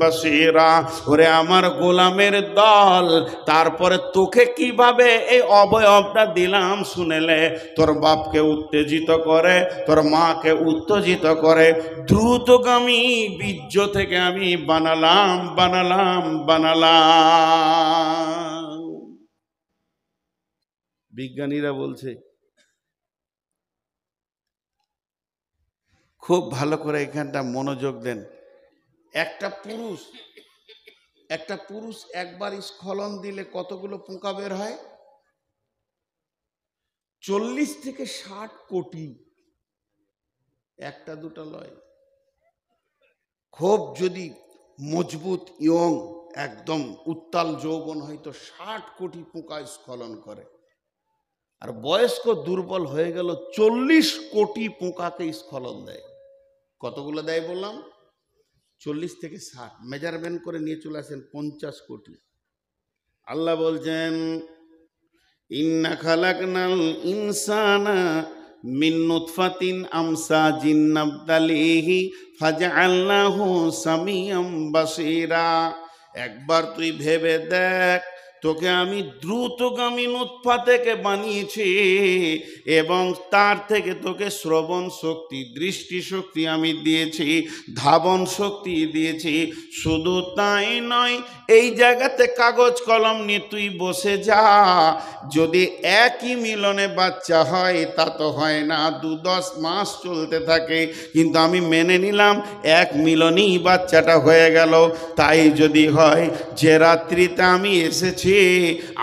বাসিরা ওরে আমার গোলামের দল তারপরে তোকে কিভাবে এই অবয়বটা দিলাম শুনেলে তোর বাপকে উত্তেজিত করে তোর মাকে উত্তেজিত পরিচিত করে দ্রুতগামী বীর্য থেকে আমি বানালাম বানালাম বানালাম বিজ্ঞানীরা বলছে খুব ভালো করে এখানটা মনোযোগ দেন একটা পুরুষ একটা পুরুষ একবার স্খলন দিলে কতগুলো পোকা বের হয় চল্লিশ থেকে ষাট কোটি একটা দুটা লয় খুব যদি মজবুত ইয়ং একদম উত্তাল যৌবন হয়তো ষাট কোটি পোকা স্খলন করে আর বয়স্ক দুর্বল হয়ে গেল চল্লিশ কোটি পোকাকে স্খলন দেয় কতগুলো দেয় বললাম চল্লিশ থেকে ষাট মেজারমেন্ট করে নিয়ে চলে আসেন পঞ্চাশ কোটি আল্লাহ বলছেন ইন্না খালাকনাল ইনসানা মিন আমসা জিন্নাবদালিহি ফাজআলনাহু সামিয়াম বাসীরা একবার তুই ভেবে দেখ তোকে আমি দ্রুতগামী নুৎফা থেকে বানিয়েছি এবং তার থেকে তোকে শ্রবণ শক্তি দৃষ্টি শক্তি আমি দিয়েছি ধাবন শক্তি দিয়েছি শুধু তাই নয় এই জায়গাতে কাগজ কলম নিয়ে তুই বসে যা যদি একই মিলনে বাচ্চা হয় তা তো হয় না দু দশ মাস চলতে থাকে কিন্তু আমি মেনে নিলাম এক মিলনেই বাচ্চাটা হয়ে গেল তাই যদি হয় যে রাত্রিতে আমি এসেছি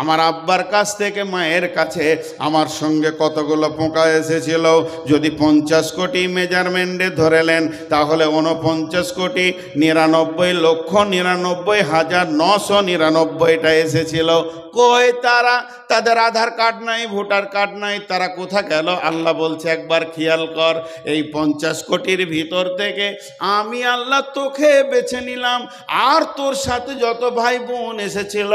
আমার আব্বার কাছ থেকে মায়ের কাছে আমার সঙ্গে কতগুলো পোকা এসেছিল যদি পঞ্চাশ কোটি মেজারমেন্টে ধরেলেন তাহলে উনপঞ্চাশ কোটি নিরানব্বই লক্ষ নিরানব্বই হাজার নশো নিরানব্বইটা এসেছিল কই তারা তাদের আধার কার্ড নাই ভোটার কার্ড নাই তারা কোথা গেল আল্লাহ বলছে একবার খেয়াল কর এই পঞ্চাশ কোটির ভিতর থেকে আমি আল্লাহ তোকে বেছে নিলাম আর তোর সাথে যত ভাই বোন এসেছিল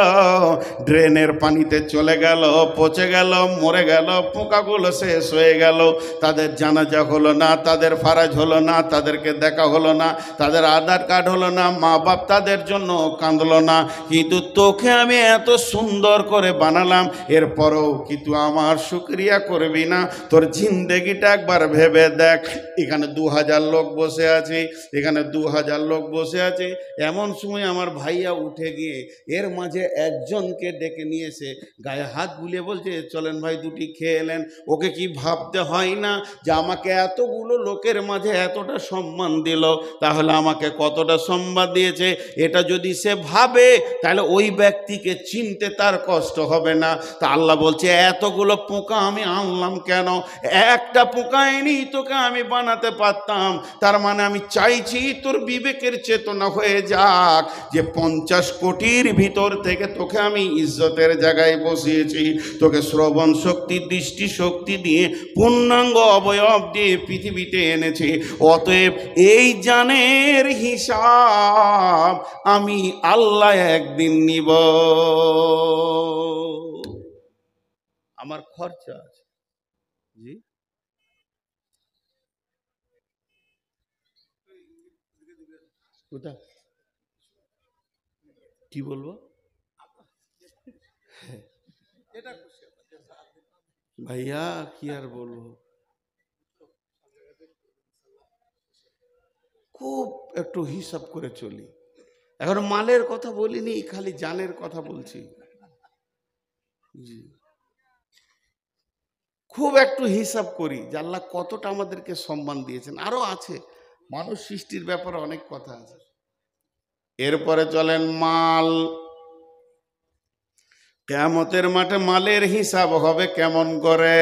ড্রেনের পানিতে চলে গেল পচে গেল মরে গেল পোকাগুলো শেষ হয়ে গেল তাদের জানাজা হলো না তাদের ফারাজ হলো না তাদেরকে দেখা হলো না তাদের আধার কার্ড হলো না মা বাপ তাদের জন্য কাঁদলো না কিন্তু তোকে আমি এত সুন্দর করে বানালাম এরপরও কিন্তু আমার সুক্রিয়া করবি না তোর জিন্দেগিটা একবার ভেবে দেখ এখানে দু হাজার লোক বসে আছে এখানে দু হাজার লোক বসে আছে এমন সময় আমার ভাইয়া উঠে গিয়ে এর মাঝে একজন একজনকে ডেকে নিয়ে এসে গায়ে হাত বুলিয়ে বলছে চলেন ভাই দুটি খেয়ে এলেন ওকে কি ভাবতে হয় না যে আমাকে এতগুলো লোকের মাঝে এতটা সম্মান দিল তাহলে আমাকে কতটা সম্মান দিয়েছে এটা যদি সে ভাবে তাহলে ওই ব্যক্তিকে চিনতে তার কষ্ট হবে না তা আল্লাহ বলছে এতগুলো পোকা আমি আনলাম কেন একটা পোকা এনেই তোকে আমি বানাতে পারতাম তার মানে আমি চাইছি তোর বিবেকের চেতনা হয়ে যাক যে পঞ্চাশ কোটির ভিতর থেকে তোকে আমি আমি ইজ্জতের জায়গায় বসিয়েছি তোকে শ্রবণ শক্তি দৃষ্টি শক্তি দিয়ে পূর্ণাঙ্গ অবয়ব দিয়ে পৃথিবীতে এনেছি অতএব এই জানের হিসাব আমি আল্লাহ একদিন নিব আমার খরচা আছে জি কোথায় কি বলবো ভাইয়া কি আর বলবো খুব একটু হিসাব করে চলি এখন মালের কথা বলিনি খালি জানের কথা বলছি জি খুব একটু হিসাব করি যে আল্লাহ কতটা আমাদেরকে সম্মান দিয়েছেন আরও আছে মানুষ সৃষ্টির ব্যাপারে অনেক কথা আছে এরপরে চলেন মাল কেমতের মাঠে মালের হিসাব হবে কেমন করে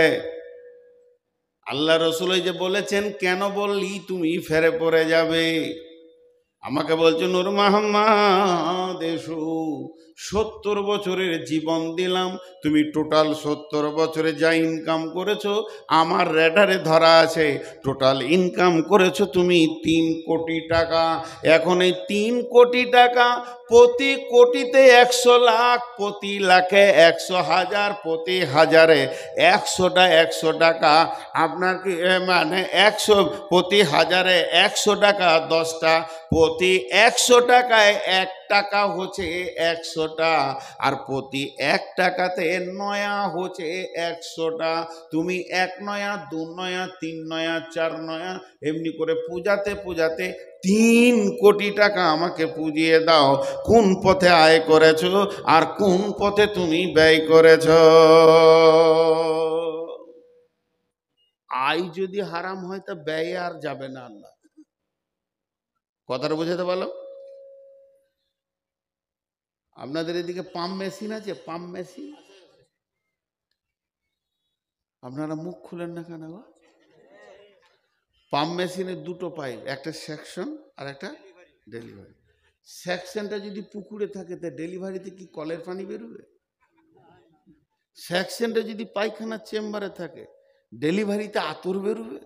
আল্লাহ রসুল যে বলেছেন কেন বললি তুমি ফেরে পড়ে যাবে আমাকে বলছো নুর মাহমা দেশু সত্তর বছরের জীবন দিলাম তুমি টোটাল সত্তর বছরে যা ইনকাম করেছ আমার রেডারে ধরা আছে টোটাল ইনকাম করেছো তুমি তিন কোটি টাকা এখন এই তিন কোটি টাকা প্রতি কোটিতে একশো লাখ প্রতি লাখে একশো হাজার প্রতি হাজারে একশোটা একশো টাকা আপনার কি মানে একশো প্রতি হাজারে একশো টাকা দশটা প্রতি একশো টাকায় এক টাকা হচ্ছে একশোটা আর প্রতি এক টাকাতে নয়া হচ্ছে একশোটা তুমি এক নয়া দু নয়া তিন নয়া চার নয়া এমনি করে পূজাতে পূজাতে তিন কোটি টাকা আমাকে পুজিয়ে দাও কোন পথে আয় করেছ আর কোন পথে তুমি ব্যয় করেছ আয় যদি হারাম হয় তা ব্যয় আর যাবে না আল্লাহ কথাটা বুঝাতে পারলাম আপনাদের এদিকে পাম্প মেশিন আছে পাম্প মেশিন আপনারা মুখ খুলেন না কেন পাম্প মেশিনের দুটো পাইপ একটা সেকশন আর একটা ডেলিভারি সেকশনটা যদি পুকুরে থাকে তা ডেলিভারিতে কি কলের পানি বেরোবে সেকশনটা যদি পায়খানার চেম্বারে থাকে ডেলিভারিতে আতর বেরোবে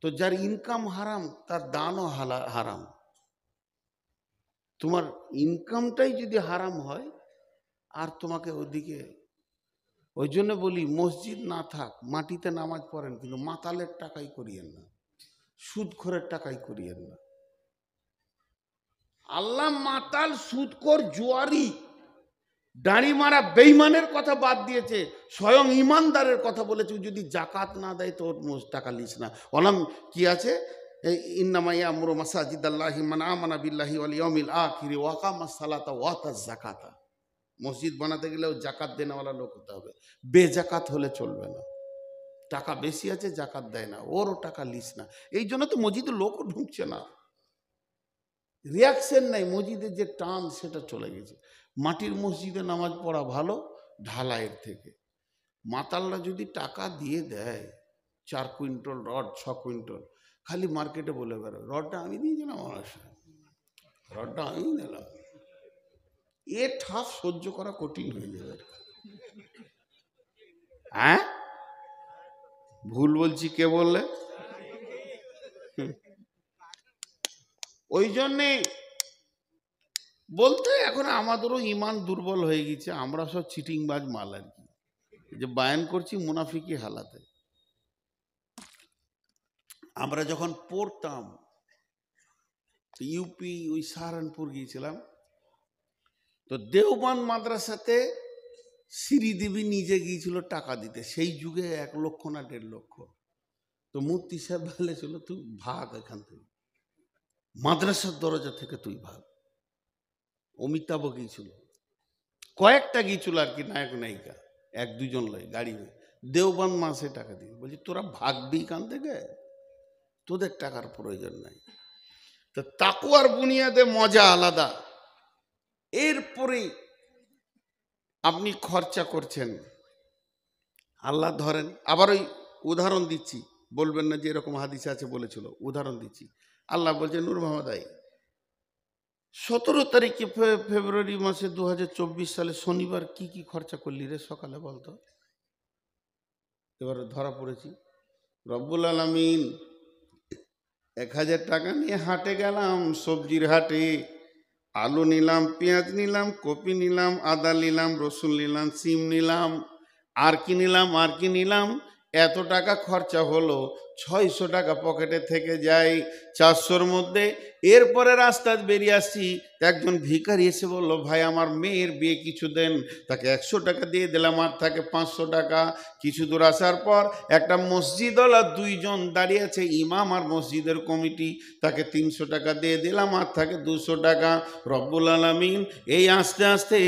তো যার ইনকাম হারাম তার দানও হারাম তোমার ইনকামটাই যদি হারাম হয় আর তোমাকে ওদিকে ওই জন্য বলি মসজিদ না থাক মাটিতে নামাজ পড়েন কিন্তু মাতালের টাকাই করিয়েন না সুদখোরের টাকাই করিয়েন না আল্লাহ মাতাল সুদখোর জোয়ারি দাঁড়ি মারা বেইমানের কথা বাদ দিয়েছে স্বয়ং ইমানদারের কথা বলেছে যদি জাকাত না দেয় তো ওর টাকা লিস না অলাম কি আছে এই ইন্নামাইয়া আমরু মাসাজিদ আল্লাহি মান আমানা বিল্লাহি ওয়াল ইয়াউমিল আখির ওয়াকামা সালাতা ওয়াতা যাকাতা মসজিদ বানাতে গেলে গেলেও জাকাত দেনাওয়ালা লোক হতে হবে বেজাকাত হলে চলবে না টাকা বেশি আছে জাকাত দেয় না ওরও টাকা লিস না এই জন্য তো মসজিদে লোকও ঢুকছে না রিয়াকশন নাই মসজিদের যে টান সেটা চলে গেছে মাটির মসজিদে নামাজ পড়া ভালো ঢালাইয়ের থেকে মাতালরা যদি টাকা দিয়ে দেয় চার কুইন্টল রড ছ কুইন্টল খালি মার্কেটে বলে বেরো রডটা আমি দিয়েছিলাম আমার রডটা আমি দিলাম এ ঠাপ সহ্য করা কঠিন হয়ে যাবে হ্যাঁ ভুল বলছি কে বললে ওই জন্যে বলতে এখন আমাদেরও ইমান দুর্বল হয়ে গেছে আমরা সব চিটিংবাজ মাল আর কি যে বায়ান করছি মুনাফিকি হালাতে আমরা যখন পড়তাম ইউপি ওই সাহারানপুর গিয়েছিলাম তো দেওবান মাদ্রাসাতে শ্রীদেবী নিজে গিয়েছিল টাকা দিতে সেই যুগে এক লক্ষ না দেড় লক্ষ তো মূর্তি সাহেব বলেছিল তুই ভাগ এখান থেকে মাদ্রাসার দরজা থেকে তুই ভাগ অমিতাভ গিয়েছিল কয়েকটা গিয়েছিল আর কি নায়ক নায়িকা এক দুজন লয় গাড়ি হয়ে দেওবান মাসে টাকা দিই বলছি তোরা ভাগবি এখান থেকে তোদের টাকার প্রয়োজন নাই তো তাকুয়ার বুনিয়াদে মজা আলাদা এরপরে আপনি খরচা করছেন আল্লাহ ধরেন আবার ওই উদাহরণ দিচ্ছি বলবেন না যে এরকম হাদিস আছে বলেছিল উদাহরণ দিচ্ছি আল্লাহ বলছে নূর মোহাম্মদ আই সতেরো তারিখে ফেব্রুয়ারি মাসে দু সালে শনিবার কি কি খরচা করলি রে সকালে বলতো এবার ধরা পড়েছি রব্বুল আলমিন এক হাজার টাকা নিয়ে হাটে গেলাম সবজির হাটে আলু নিলাম পেঁয়াজ নিলাম কপি নিলাম আদা নিলাম রসুন নিলাম সিম নিলাম আর কি নিলাম আর কি নিলাম এত টাকা খরচা হলো ছয়শো টাকা পকেটে থেকে যাই চারশোর মধ্যে এরপরে রাস্তা বেরিয়ে আসছি একজন ভিকারি এসে বলল ভাই আমার মেয়ের বিয়ে কিছু দেন তাকে একশো টাকা দিয়ে দিলাম আর তাকে পাঁচশো টাকা কিছু দূর আসার পর একটা মসজিদওয়ালা দুইজন দাঁড়িয়ে আছে ইমাম আর মসজিদের কমিটি তাকে তিনশো টাকা দিয়ে দিলাম আর তাকে দুশো টাকা রব্বুল আলমিন এই আস্তে আস্তে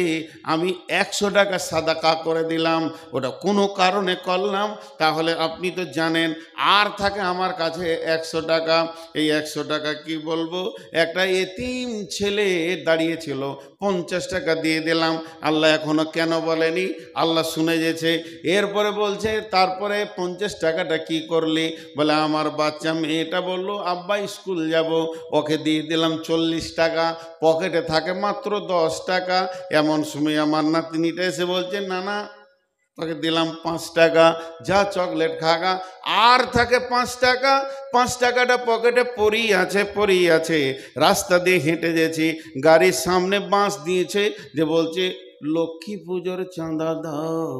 আমি একশো টাকা সাদা কা করে দিলাম ওটা কোনো কারণে করলাম তাহলে আপনি তো জানেন আর থাকে আমার কাছে একশো টাকা এই একশো টাকা কি বলবো একটা এতিম ছেলে দাঁড়িয়েছিল পঞ্চাশ টাকা দিয়ে দিলাম আল্লাহ এখনও কেন বলেনি আল্লাহ শুনে গেছে এরপরে বলছে তারপরে পঞ্চাশ টাকাটা কি করলি বলে আমার বাচ্চা মেয়েটা বললো আব্বা স্কুল যাব ওকে দিয়ে দিলাম চল্লিশ টাকা পকেটে থাকে মাত্র দশ টাকা এমন সময় আমার নাতিনিটা এসে বলছে না না তাকে দিলাম পাঁচ টাকা যা চকলেট খাগা আর থাকে পাঁচ টাকা পাঁচ টাকাটা পকেটে পরেই আছে পরেই আছে রাস্তা দিয়ে হেঁটে যেছি গাড়ির সামনে বাঁশ দিয়েছে যে বলছে লক্ষ্মী পুজোর চাঁদা দাও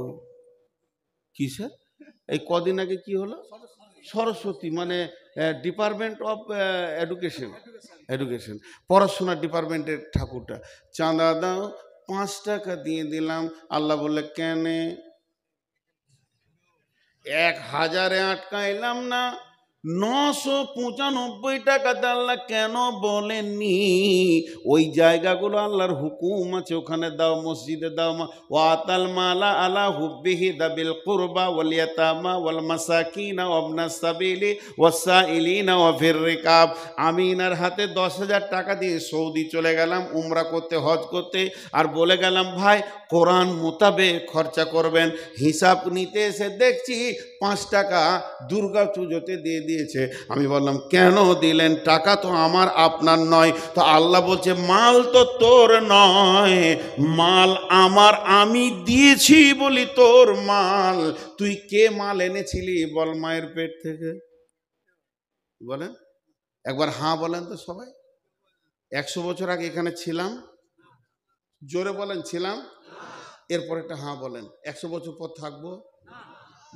স্যার এই কদিন আগে কি হলো সরস্বতী মানে ডিপার্টমেন্ট অফ এডুকেশন এডুকেশন পড়াশোনা ডিপার্টমেন্টের ঠাকুরটা চাঁদা দাও পাঁচ টাকা দিয়ে দিলাম আল্লাহ বললে কেনে एक हजारे आटका आटकाइलम ना নশো পঁচানব্বই টাকাতে আল্লাহ কেন বলেননি ওই জায়গাগুলো আল্লাহর হুকুম আছে ওখানে দাও মসজিদে দাও মা ও আতাল মালা আলা হুব্বিহি দাবিল কুরবা ওলিয়াতামা ওয়াল না অবনা সাবিলি ওয়াসা ইলিনা ওয়াফির রেকাব আমি ইনার হাতে দশ হাজার টাকা দিয়ে সৌদি চলে গেলাম উমরা করতে হজ করতে আর বলে গেলাম ভাই কোরআন মোতাবেক খরচা করবেন হিসাব নিতে এসে দেখছি পাঁচ টাকা দুর্গা পুজোতে দিয়ে দিয়েছে আমি বললাম কেন দিলেন টাকা তো আমার আপনার নয় তো আল্লাহ বলছে মাল তো তোর নয় মাল আমার আমি দিয়েছি বলি তোর মাল তুই কে মাল এনেছিলি বল মায়ের পেট থেকে বলেন একবার হাঁ বলেন তো সবাই একশো বছর আগে এখানে ছিলাম জোরে বলেন ছিলাম এরপর একটা হাঁ বলেন একশো বছর পর থাকবো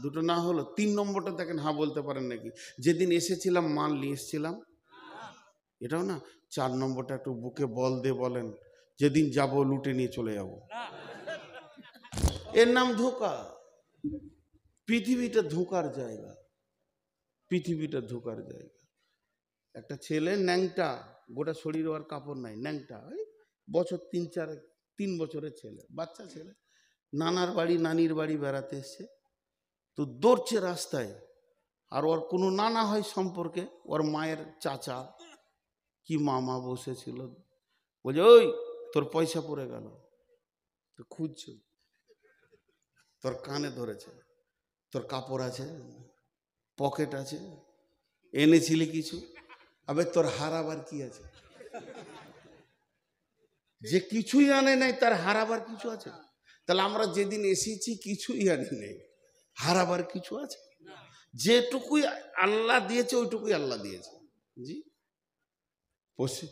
দুটো না হলো তিন নম্বরটা দেখেন হা হ্যাঁ বলতে পারেন নাকি যেদিন এসেছিলাম মাল নিয়ে এসেছিলাম এটাও না চার নম্বরটা একটু বুকে বল দিয়ে বলেন যেদিন যাব লুটে নিয়ে চলে যাব এর নাম ধোকা পৃথিবীটা ধোকার জায়গা পৃথিবীটা ধোকার জায়গা একটা ছেলে ন্যাংটা গোটা শরীর আর কাপড় নাই ন্যাংটা বছর তিন চার তিন বছরের ছেলে বাচ্চা ছেলে নানার বাড়ি নানির বাড়ি বেড়াতে এসছে তো দৌড়ছে রাস্তায় আর ওর কোনো নানা হয় সম্পর্কে ওর মায়ের চাচা কি মামা বসেছিল বলছে ওই তোর পয়সা পড়ে গেল তো খুঁজছ তোর কানে ধরেছে তোর কাপড় আছে পকেট আছে এনেছিলি কিছু আবে তোর হারাবার কি আছে যে কিছুই আনে নাই তার হারাবার কিছু আছে তাহলে আমরা যেদিন এসেছি কিছুই আনি নেই হারাবার কিছু আছে যেটুকুই আল্লাহ দিয়েছে ওইটুকুই আল্লাহ দিয়েছে জি পশ্চিম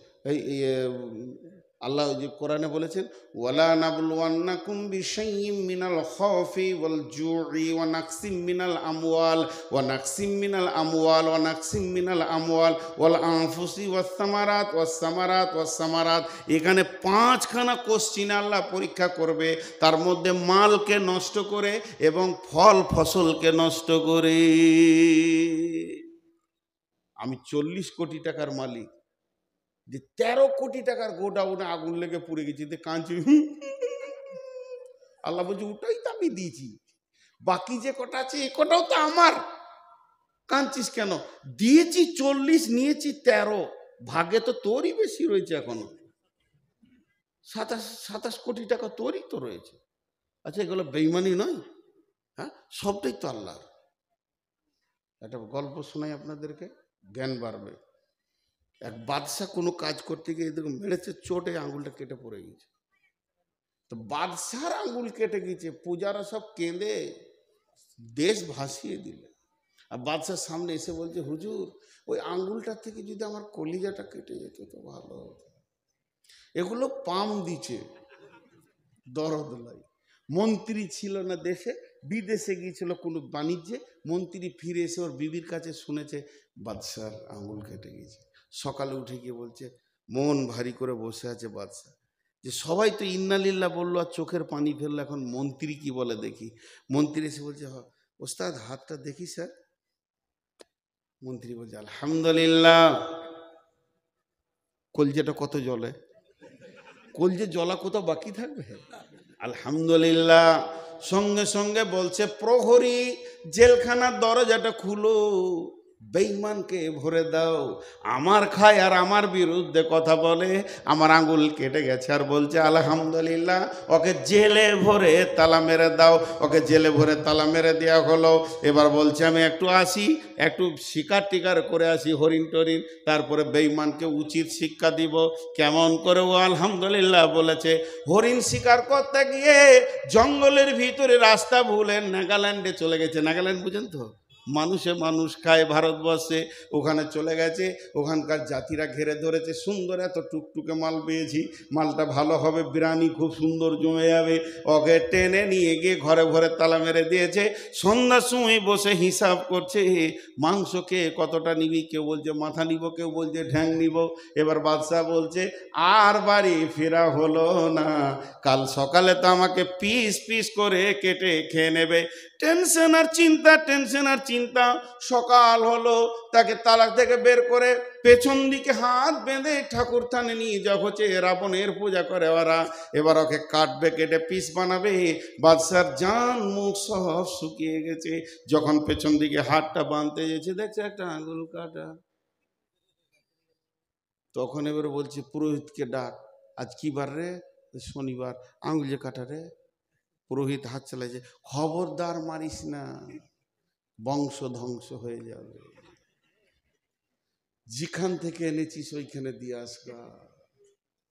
আল্লাহ ওই যে কোরআনে বলেছেন ওয়ালা নাবলুয়ান্নাকুম বিশাইয়্যিম মিনাল খাউফি ওয়াল জুই ওয়া নাকসিম মিনাল আমওয়াল ওয়া নাকসিম মিনাল আমওয়াল ওয়া নাকসিম মিনাল আমওয়াল ওয়াল আফুসি ওয়াস সামারাত ওয়াস সামারাত ওয়াস সামারাত এখানে পাঁচখানা কোশ্চিন আল্লাহ পরীক্ষা করবে তার মধ্যে মালকে নষ্ট করে এবং ফল ফসলকে নষ্ট করে আমি চল্লিশ কোটি টাকার মালিক যে তেরো কোটি টাকার গোডাউনে আগুন লেগে পুড়ে গেছে যে কাঁচি আল্লাহ বলছে ওটাই তো আমি দিয়েছি বাকি যে কটা আছে এ কটাও তো আমার কাঁদছিস কেন দিয়েছি চল্লিশ নিয়েছি তেরো ভাগে তো তোরই বেশি রয়েছে এখনো সাতাশ সাতাশ কোটি টাকা তোরই তো রয়েছে আচ্ছা এগুলো বেইমানি নয় হ্যাঁ সবটাই তো আল্লাহর একটা গল্প শোনাই আপনাদেরকে জ্ঞান বাড়বে এক বাদশাহ কোনো কাজ করতে গিয়ে এদের মেরেছে চোটে আঙুলটা কেটে পড়ে গেছে তো বাদশার আঙুল কেটে গেছে পূজারা সব কেঁদে দেশ ভাসিয়ে দিলে আর বাদশার সামনে এসে বলছে হুজুর ওই আঙুলটা থেকে যদি আমার কলিজাটা কেটে যেত তো ভালো হতো এগুলো পাম দিছে দরদ লাই মন্ত্রী ছিল না দেশে বিদেশে গিয়েছিল কোনো বাণিজ্যে মন্ত্রী ফিরে এসে ওর বিবির কাছে শুনেছে বাদশার আঙুল কেটে গেছে সকালে উঠে গিয়ে বলছে মন ভারী করে বসে আছে বাদশাহ যে সবাই তো ইন্নালিল্লা বললো আর চোখের পানি ফেললো এখন মন্ত্রী কি বলে দেখি মন্ত্রী এসে বলছে ওস্তাদ হাতটা দেখি স্যার মন্ত্রী বলছে আলহামদুলিল্লাহ কলজেটা কত জলে কলজে জলা কোথাও বাকি থাকবে আলহামদুলিল্লাহ সঙ্গে সঙ্গে বলছে প্রহরী জেলখানার দরজাটা খুলো বেঈমানকে ভরে দাও আমার খায় আর আমার বিরুদ্ধে কথা বলে আমার আঙুল কেটে গেছে আর বলছে আলহামদুলিল্লাহ ওকে জেলে ভরে তালা মেরে দাও ওকে জেলে ভরে তালা মেরে দেওয়া হলো এবার বলছে আমি একটু আসি একটু শিকার টিকার করে আসি হরিণ টরিন তারপরে বেঈমানকে উচিত শিক্ষা দিব কেমন করে ও আলহামদুলিল্লাহ বলেছে হরিণ শিকার করতে গিয়ে জঙ্গলের ভিতরে রাস্তা ভুলে নাগাল্যান্ডে চলে গেছে নাগাল্যান্ড বুঝেন তো মানুষে মানুষ খায় ভারতবর্ষে ওখানে চলে গেছে ওখানকার জাতিরা ঘেরে ধরেছে সুন্দর এত টুকটুকে মাল পেয়েছি মালটা ভালো হবে বিরানি খুব সুন্দর জমে যাবে ওকে টেনে নিয়ে গিয়ে ঘরে ঘরে তালা মেরে দিয়েছে সন্ধ্যার সময় বসে হিসাব করছে মাংস কে কতটা নিবি কেউ বলছে মাথা নিব কেউ বলছে ঢ্যাং নিব এবার বাদশাহ বলছে আর বাড়ি ফেরা হলো না কাল সকালে তো আমাকে পিস পিস করে কেটে খেয়ে নেবে টেনশন আর চিন্তা টেনশন আর চিন্তা সকাল হলো তাকে তালাক থেকে বের করে পেছন দিকে হাত বেঁধে ঠাকুর থানে নিয়ে যা হচ্ছে রাবণের পূজা করে ওরা এবার ওকে কাটবে কেটে পিস বানাবে বাদশার যান মুখ সহ শুকিয়ে গেছে যখন পেছন দিকে হাতটা বাঁধতে গেছে দেখছে একটা আঙুল কাটা তখন এবার বলছে পুরোহিতকে ডাক আজ কি বার রে শনিবার আঙুল কাটা রে পুরোহিত হাত চালাইছে খবরদার মারিস না বংশ ধ্বংস হয়ে যাবে যেখান থেকে এনেছিস ওইখানে দিয়ে আসগা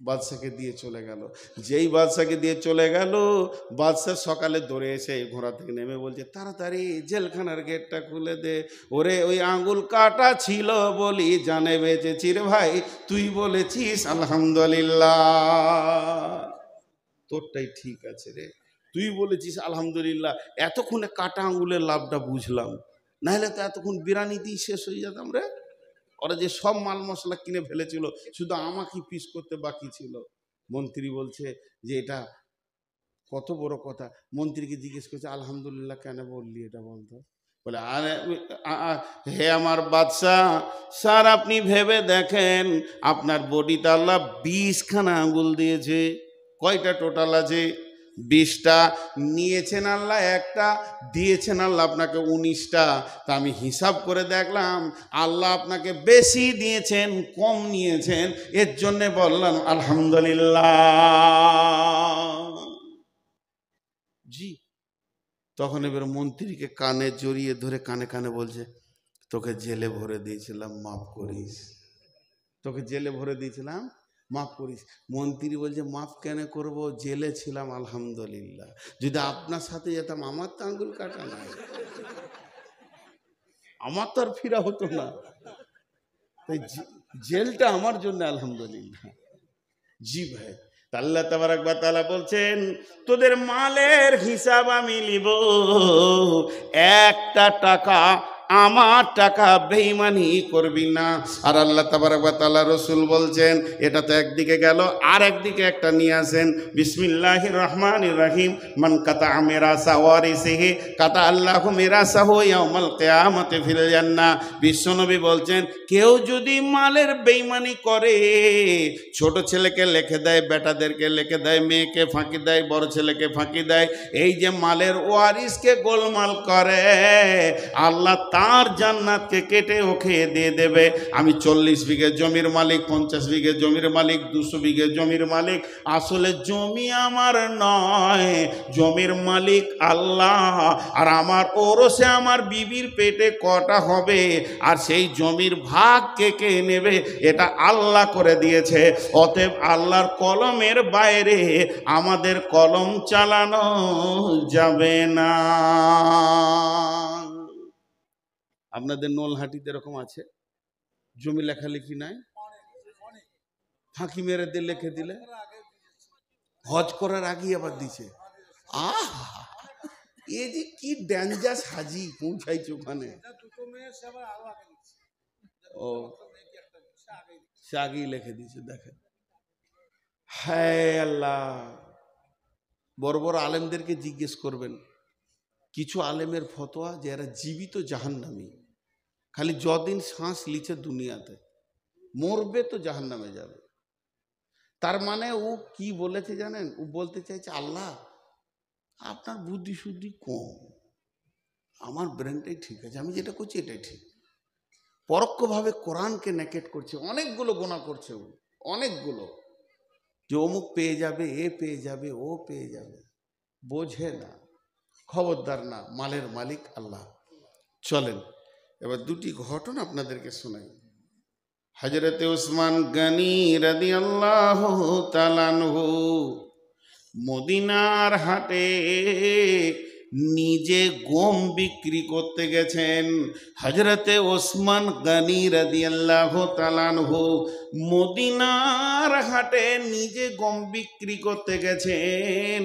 বাদশাকে দিয়ে চলে গেল যেই বাদশাকে দিয়ে চলে গেল বাদশাহ সকালে দৌড়ে এসে ঘোড়া থেকে নেমে বলছে তাড়াতাড়ি জেলখানার গেটটা খুলে দে ওরে ওই আঙ্গুল কাটা ছিল বলি জানে বেঁচেছি রে ভাই তুই বলেছিস আলহামদুলিল্লাহ তোরটাই ঠিক আছে রে তুই বলেছিস আলহামদুলিল্লাহ এতক্ষণে কাটা আঙুলের লাভটা বুঝলাম নাহলে তো এতক্ষণ বিরানি দিয়ে শেষ হয়ে যেতাম রে ওরা যে সব মাল মশলা কিনে ফেলেছিল শুধু আমাকে পিস করতে বাকি ছিল মন্ত্রী বলছে যে এটা কত বড় কথা মন্ত্রীকে জিজ্ঞেস করছে আলহামদুলিল্লাহ কেন বললি এটা বলতো বলে আরে হে আমার বাদশাহ স্যার আপনি ভেবে দেখেন আপনার বডিতে আল্লাহ বিশখানা আঙুল দিয়েছে কয়টা টোটাল আছে বিশটা নিয়েছেন আল্লাহ একটা দিয়েছেন আল্লাহ আপনাকে উনিশটা তা আমি হিসাব করে দেখলাম আল্লাহ আপনাকে বেশি দিয়েছেন কম নিয়েছেন এর জন্যে বললাম আলহামদুলিল্লাহ জি তখন এবার মন্ত্রীকে কানে জড়িয়ে ধরে কানে কানে বলছে তোকে জেলে ভরে দিয়েছিলাম মাফ করিস তোকে জেলে ভরে দিয়েছিলাম মাফ করিস মন্ত্রী বলছে মাফ কেন করব জেলে ছিলাম আলহামদুলিল্লাহ যদি আপনার সাথে যেতাম আমার তো আঙ্গুল কাটা নাই আমার তো আর ফিরা হতো না তাই জেলটা আমার জন্য আলহামদুলিল্লাহ জি ভাই আল্লাহ তাবারাক একবার তালা বলছেন তোদের মালের হিসাব আমি নিব একটা টাকা আমার টাকা বেইমানি করবি না আর আল্লাহ তাবারকালা রসুল বলছেন এটা তো একদিকে গেল আর একদিকে একটা নিয়ে আসেন বিসমিল্লাহ রহমান রাহিম মান কাতা আমেরা সাওয়ারিসিহি কাতা আল্লাহ মেরা সাহমাল কেয়ামতে ফিরে যান না বিশ্বনবী বলছেন কেউ যদি মালের বেইমানি করে ছোট ছেলেকে লেখে দেয় বেটাদেরকে লেখে দেয় মেয়েকে ফাঁকি দেয় বড় ছেলেকে ফাঁকি দেয় এই যে মালের ওয়ারিসকে গোলমাল করে আল্লাহ তার জান্নাতকে কেটে ওকে দিয়ে দেবে আমি চল্লিশ বিঘে জমির মালিক পঞ্চাশ বিঘে জমির মালিক দুশো বিঘে জমির মালিক আসলে জমি আমার নয় জমির মালিক আল্লাহ আর আমার ওরসে আমার বিবির পেটে কটা হবে আর সেই জমির ভাগ কে কে নেবে এটা আল্লাহ করে দিয়েছে অতএব আল্লাহর কলমের বাইরে আমাদের কলম চালানো যাবে না আপনাদের নোলহাটিতে এরকম আছে জমি লেখালেখি নাই ফাঁকি মেরে দিয়ে লেখে দিলে হজ করার আগেই আবার দিছে আহ এ যে কি ড্যাঞ্জার হাজি পৌঁছাইছে ওখানে ও সে আগেই লেখে দিয়েছে দেখেন হায় আল্লাহ বড় বড় আলেমদেরকে জিজ্ঞেস করবেন কিছু আলেমের ফতোয়া যে এরা জীবিত জাহান্নামী খালি যদিন শ্বাস লিছে দুনিয়াতে মরবে তো জাহান নামে যাবে তার মানে ও কি বলেছে জানেন ও বলতে চাইছে আল্লাহ আপনার বুদ্ধি শুদ্ধি কম আমার ব্রেনটাই ঠিক আছে আমি যেটা করছি এটাই ঠিক পরোক্ষভাবে কোরআনকে নেকেট করছে অনেকগুলো গোনা করছে ও অনেকগুলো যে অমুক পেয়ে যাবে এ পেয়ে যাবে ও পেয়ে যাবে বোঝে না খবরদার না মালের মালিক আল্লাহ চলেন এবার দুটি ঘটনা আপনাদেরকে শোনাই হজরতে ওসমান গানি রাদি আল্লাহ তালানহু মদিনার হাটে নিজে গম বিক্রি করতে গেছেন হজরতে ওসমান গানি রাদি আল্লাহ তালানহু মদিনার হাটে নিজে গম বিক্রি করতে গেছেন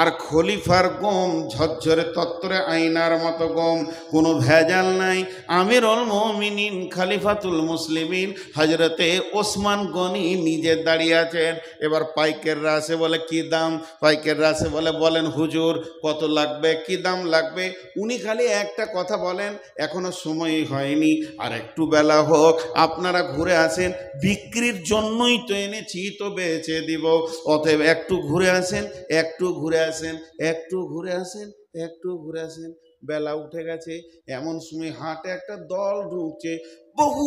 আর খলিফার গম ঝরঝরে তত্ত্বরে আইনার মতো গম কোনো ভেজাল নাই আমিরুল মমিনিন খালিফাতুল মুসলিমিন হজরতে ওসমান গনি নিজে দাঁড়িয়ে আছেন এবার পাইকের রাসে বলে কি দাম পাইকের রাসে বলে বলেন হুজুর কত লাগবে কি দাম লাগবে উনি খালি একটা কথা বলেন এখনো সময় হয়নি আর একটু বেলা হোক আপনারা ঘুরে আসেন বিক্রির জন্যই তো এনেছি তো বেচে দিব অতএব একটু ঘুরে আসেন একটু ঘুরে আসেন একটু ঘুরে আসেন একটু ঘুরে আসেন বেলা উঠে গেছে এমন সময় হাটে একটা দল ঢুকছে বহু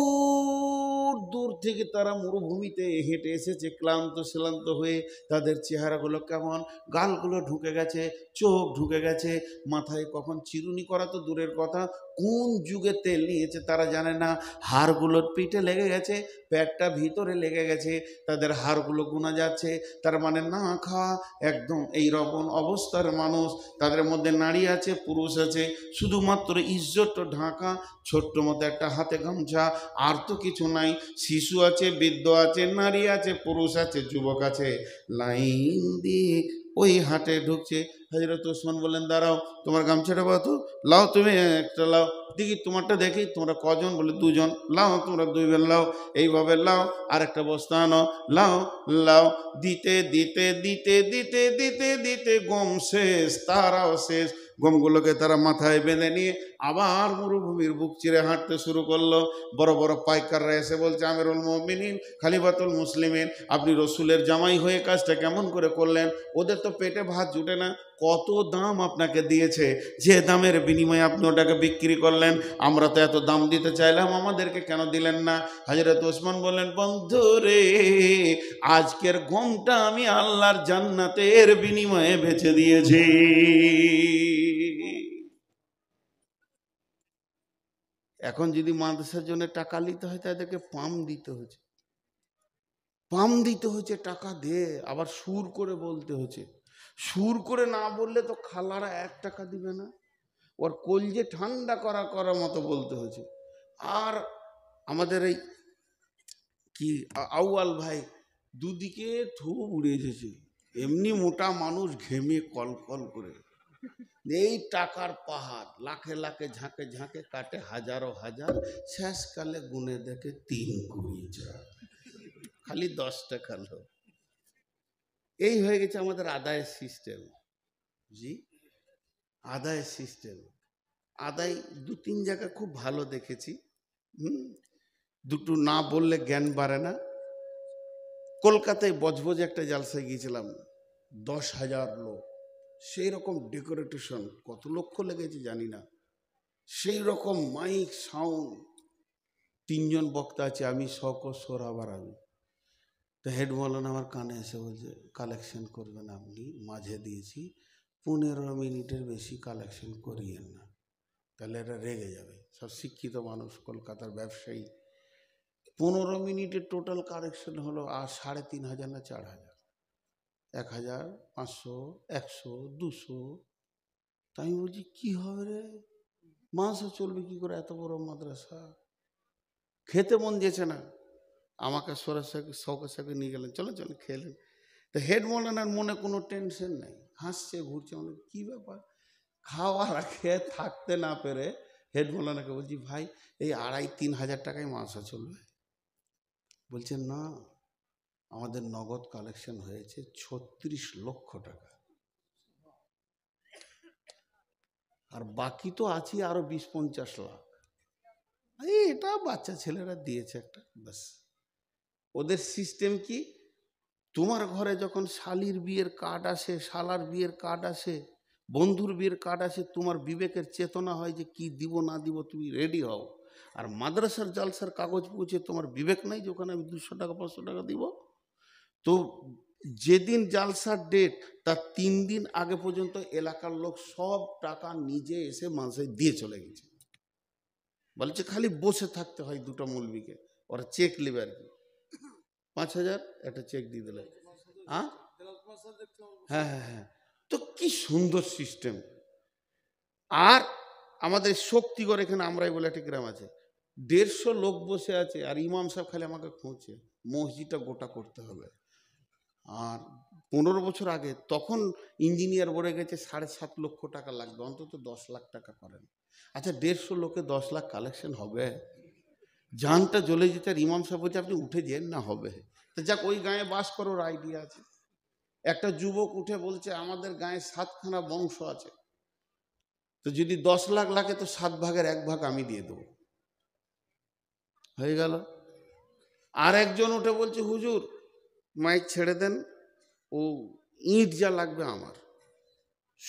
দূর থেকে তারা মরুভূমিতে হেঁটে এসেছে ক্লান্ত শ্লান্ত হয়ে তাদের চেহারাগুলো কেমন গালগুলো ঢুকে গেছে চোখ ঢুকে গেছে মাথায় কখন চিরুনি করা তো দূরের কথা কোন যুগে তেল নিয়েছে তারা জানে না হাড়গুলোর পিঠে লেগে গেছে প্যাটটা ভিতরে লেগে গেছে তাদের হাড়গুলো গোনা যাচ্ছে তার মানে না খাওয়া একদম এই রকম অবস্থার মানুষ তাদের মধ্যে নারী আছে পুরুষ আছে শুধুমাত্র ইজ্জত ঢাকা ছোট্ট মতো একটা হাতে গামছা বোঝা আর তো কিছু নাই শিশু আছে বৃদ্ধ আছে নারী আছে পুরুষ আছে যুবক আছে লাইন দিয়ে ওই হাটে ঢুকছে হাজরত ওসমান বললেন দাঁড়াও তোমার গামছাটা বা তো লাও তুমি একটা লাও দেখি তোমারটা দেখি তোমরা কজন বলে দুজন লাও তোমরা দুই বেল লাও এইভাবে লাও আর একটা বস্তা আনো লাও লাও দিতে দিতে দিতে দিতে দিতে দিতে গম শেষ তারাও শেষ গমগুলোকে তারা মাথায় বেঁধে নিয়ে আবার মরুভূমির বুক চিরে হাঁটতে শুরু করলো বড় বড় পাইকাররা এসে বলছে আমিরুল মমিনিন খালিবাতুল মুসলিমিন আপনি রসুলের জামাই হয়ে কাজটা কেমন করে করলেন ওদের তো পেটে ভাত জুটে না কত দাম আপনাকে দিয়েছে যে দামের বিনিময়ে আপনি ওটাকে বিক্রি করলেন আমরা তো এত দাম দিতে চাইলাম আমাদেরকে কেন দিলেন না হাজরত ওসমান বললেন বন্ধু রে আজকের ঘুমটা আমি আল্লাহর জান্নাতের বিনিময়ে বেছে দিয়েছি এখন যদি মাদ্রাসার জন্য টাকা নিতে হয় তাদেরকে পাম দিতে হচ্ছে পাম দিতে হচ্ছে টাকা দে আবার সুর করে বলতে হচ্ছে সুর করে না বললে তো খালারা এক টাকা দিবে না ওর কলজে ঠান্ডা করা করার মতো বলতে হচ্ছে আর আমাদের এই কি আউয়াল ভাই দুদিকে থু উড়ে এসেছে এমনি মোটা মানুষ ঘেমে কল কল করে এই টাকার পাহাড় লাখে লাখে ঝাঁকে ঝাঁকে কাটে হাজারো হাজার শেষকালে গুনে দেখে তিন কুড়ি চার খালি দশ টাকা লো এই হয়ে গেছে আমাদের আদায়ের সিস্টেম জি আদায়ের সিস্টেম আদায় দু তিন জায়গা খুব ভালো দেখেছি হুম দুটো না বললে জ্ঞান বাড়ে না কলকাতায় বজবজে একটা জালসায় গিয়েছিলাম দশ হাজার লোক সেই রকম ডেকোরেটেশন কত লক্ষ লেগেছে জানি না সেই রকম মাইক সাউন্ড তিনজন বক্তা আছে আমি শখ সর আবার আমি তো হেড মৌলানা আমার কানে এসে বলছে কালেকশন করবেন আপনি মাঝে দিয়েছি পনেরো মিনিটের বেশি কালেকশন করিয়েন না তাহলে এটা রেগে যাবে সব শিক্ষিত মানুষ কলকাতার ব্যবসায়ী পনেরো মিনিটের টোটাল কালেকশন হলো আর সাড়ে তিন হাজার না চার হাজার এক হাজার পাঁচশো একশো দুশো তা আমি বলছি কী হবে রে মাংস চলবে কী করে এত বড় মাদ্রাসা খেতে মন দিয়েছে না আমাকে সরাসরি শখের সাথে নিয়ে গেলেন চলো চলো খেলেন তো হেড মৌলানার মনে কোনো টেনশন নেই হাসছে ঘুরছে মনে কী ব্যাপার খাওয়া খেয়ে থাকতে না পেরে হেড মৌলানাকে বলছি ভাই এই আড়াই তিন হাজার টাকায় মাংস চলবে বলছে না আমাদের নগদ কালেকশন হয়েছে ছত্রিশ লক্ষ টাকা আর বাকি তো আছে আরও বিশ পঞ্চাশ লাখ এটা বাচ্চা ছেলেরা দিয়েছে একটা ব্যাস ওদের সিস্টেম কি তোমার ঘরে যখন শালির বিয়ের কার্ড আসে শালার বিয়ের কার্ড আসে বন্ধুর বিয়ের কার্ড আসে তোমার বিবেকের চেতনা হয় যে কি দিব না দিব তুমি রেডি হও আর মাদ্রাসার জালসার কাগজ পৌঁছে তোমার বিবেক নাই যে ওখানে আমি দুশো টাকা পাঁচশো টাকা দিব তো যেদিন জালসার ডেট তার তিন দিন আগে পর্যন্ত এলাকার লোক সব টাকা নিজে এসে মানুষের দিয়ে চলে গেছে বলছে খালি বসে থাকতে হয় দুটো মৌলবিকে ওরা চেক নেবে আর কি পাঁচ হাজার একটা চেক দিয়ে দিলে হ্যাঁ হ্যাঁ হ্যাঁ হ্যাঁ তো কি সুন্দর সিস্টেম আর আমাদের শক্তিগড় এখানে আমরাই বলে একটা গ্রাম আছে দেড়শো লোক বসে আছে আর ইমাম সাহেব খালি আমাকে খুঁজছে মসজিদটা গোটা করতে হবে আর পনেরো বছর আগে তখন ইঞ্জিনিয়ার বলে গেছে সাড়ে সাত লক্ষ টাকা লাগবে অন্তত দশ লাখ টাকা করেন আচ্ছা দেড়শো লোকে দশ লাখ কালেকশন হবে জানটা জ্বলে যেতে আর ইমাম সাহেব বলছে আপনি উঠে যেন না হবে তা যাক ওই গায়ে বাস করার আইডিয়া আছে একটা যুবক উঠে বলছে আমাদের গায়ে সাতখানা বংশ আছে তো যদি দশ লাখ লাগে তো সাত ভাগের এক ভাগ আমি দিয়ে দেবো হয়ে গেল আর একজন উঠে বলছে হুজুর মাইক ছেড়ে দেন ও ইট যা লাগবে আমার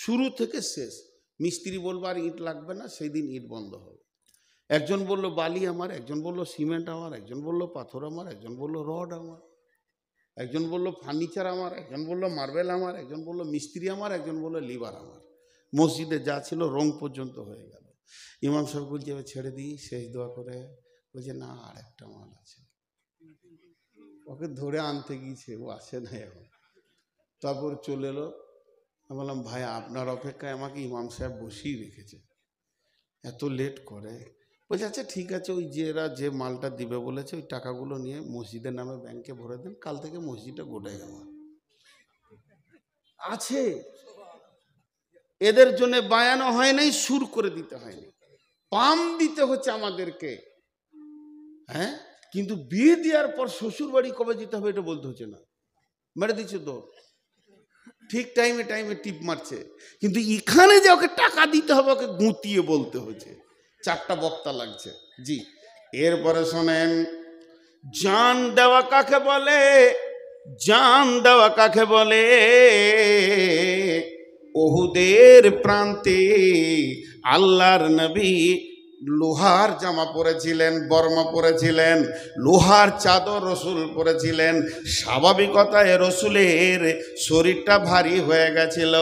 শুরু থেকে শেষ মিস্ত্রি বলবো আর ইট লাগবে না সেই দিন ইট বন্ধ হবে একজন বলল বালি আমার একজন বলল সিমেন্ট আমার একজন বলল পাথর আমার একজন বলল রড আমার একজন বলল ফার্নিচার আমার একজন বলল মার্বেল আমার একজন বলল মিস্ত্রি আমার একজন বলল লিভার আমার মসজিদে যা ছিল রং পর্যন্ত হয়ে গেল ইমাম সাহেব বলছে ছেড়ে দিই শেষ দোয়া করে বলছে না আর একটা মাল আছে ওকে ধরে আনতে গিয়েছে ও আসে না এখন তারপর চলে এলো আমি বললাম ভাই আপনার অপেক্ষায় আমাকে ইমাম সাহেব বসিয়ে রেখেছে এত লেট করে বলছে আচ্ছা ঠিক আছে ওই যে এরা যে মালটা দিবে বলেছে ওই টাকাগুলো নিয়ে মসজিদের নামে ব্যাংকে ভরে দেন কাল থেকে মসজিদটা গোটাই গেল আছে এদের জন্য বায়ানো হয় নাই সুর করে দিতে হয়নি পাম দিতে হচ্ছে আমাদেরকে হ্যাঁ কিন্তু বিয়ে দেওয়ার পর শ্বশুর বাড়ি কবে যেতে হবে এটা বলতে হচ্ছে না মেরে দিচ্ছে তো ঠিক টাইমে টাইমে টিপ মারছে কিন্তু এখানে যে ওকে টাকা দিতে হবে ওকে গুঁতিয়ে বলতে হচ্ছে চারটা বক্তা লাগছে জি এরপরে শোনেন জান দেওয়া কাকে বলে জান দেওয়া কাকে বলে ওহুদের প্রান্তে আল্লাহর নবী লোহার জামা পরেছিলেন বর্মা পরেছিলেন লোহার চাদর রসুল পরেছিলেন স্বাভাবিকতায় রসুলের শরীরটা ভারী হয়ে গেছিল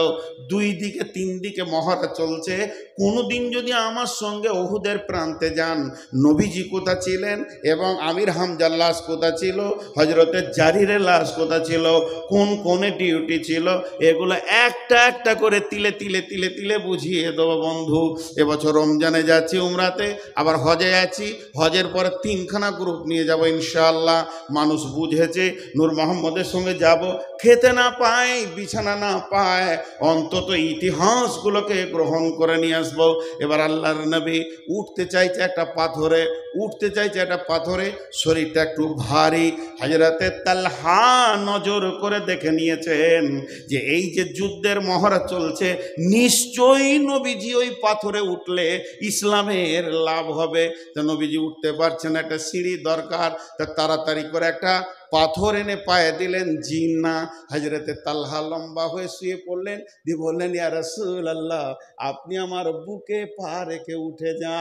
দুই দিকে তিন দিকে মহারা চলছে কোনো দিন যদি আমার সঙ্গে ওহুদের প্রান্তে যান নবীজি কোথা ছিলেন এবং আমির হামজার লাশ কোথা ছিল হজরতের জারিরের লাশ কোথা ছিল কোন কোনে ডিউটি ছিল এগুলো একটা একটা করে তিলে তিলে তিলে তিলে বুঝিয়ে দেবো বন্ধু এবছর রমজানে যাচ্ছি উমরা উমরাতে আবার হজে আছি হজের পরে তিনখানা গ্রুপ নিয়ে যাব ইনশাআল্লাহ মানুষ বুঝেছে নূর মোহাম্মদের সঙ্গে যাব খেতে না পায় বিছানা না পায় অন্তত ইতিহাসগুলোকে গ্রহণ করে নিয়ে আসবো এবার আল্লাহর নবী উঠতে চাইছে একটা পাথরে উঠতে চাইছে একটা পাথরে শরীরটা একটু ভারী হাজরাতে তালহা নজর করে দেখে নিয়েছেন যে এই যে যুদ্ধের মহড়া চলছে নিশ্চয়ই নবীজি ওই পাথরে উঠলে ইসলামের এর লাভ হবে তো নবীজি উঠতে পারছেন একটা সিঁড়ি দরকার তা তাড়াতাড়ি করে একটা পাথর এনে পায়ে দিলেন জিন্না হাজরতে তাল্হা লম্বা হয়ে শুয়ে পড়লেন দি বললেন ইয়ার রসুল আল্লাহ আপনি আমার বুকে পা রেখে উঠে যা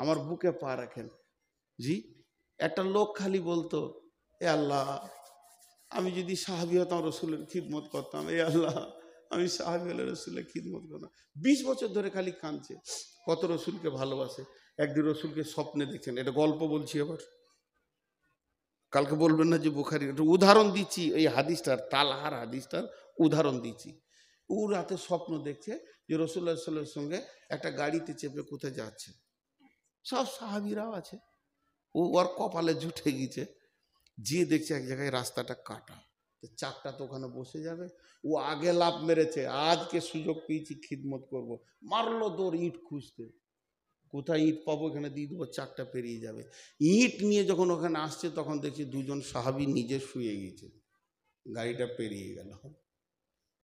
আমার বুকে পা রাখেন জি একটা লোক খালি বলতো এ আল্লাহ আমি যদি সাহাবি হতাম রসুলের খিদমত করতাম এ আল্লাহ আমি সাহাবিল রসুল্লাহ খিদমত না বিশ বছর ধরে খালি কাঁদছে কত রসুলকে ভালোবাসে একদিন রসুলকে স্বপ্নে দেখছেন এটা গল্প বলছি আবার কালকে বলবেন না যে বুখারি একটা উদাহরণ দিচ্ছি এই হাদিসটার তালহার হাদিসটার উদাহরণ দিচ্ছি ও রাতে স্বপ্ন দেখছে যে রসুল্লাহ সাল্লামের সঙ্গে একটা গাড়িতে চেপে কোথায় যাচ্ছে সব সাহাবিরাও আছে ও ওর কপালে জুটে গেছে যে দেখছে এক জায়গায় রাস্তাটা কাটা তো চারটা তো ওখানে বসে যাবে ও আগে লাভ মেরেছে আজকে সুযোগ পেয়েছি খিদমত করব। মারলো তোর ইট খুঁজতে কোথায় ইট পাবো এখানে দিয়ে দেবো চারটা পেরিয়ে যাবে ইট নিয়ে যখন ওখানে আসছে তখন দেখছি দুজন সাহাবি নিজে শুয়ে গিয়েছে গাড়িটা পেরিয়ে গেল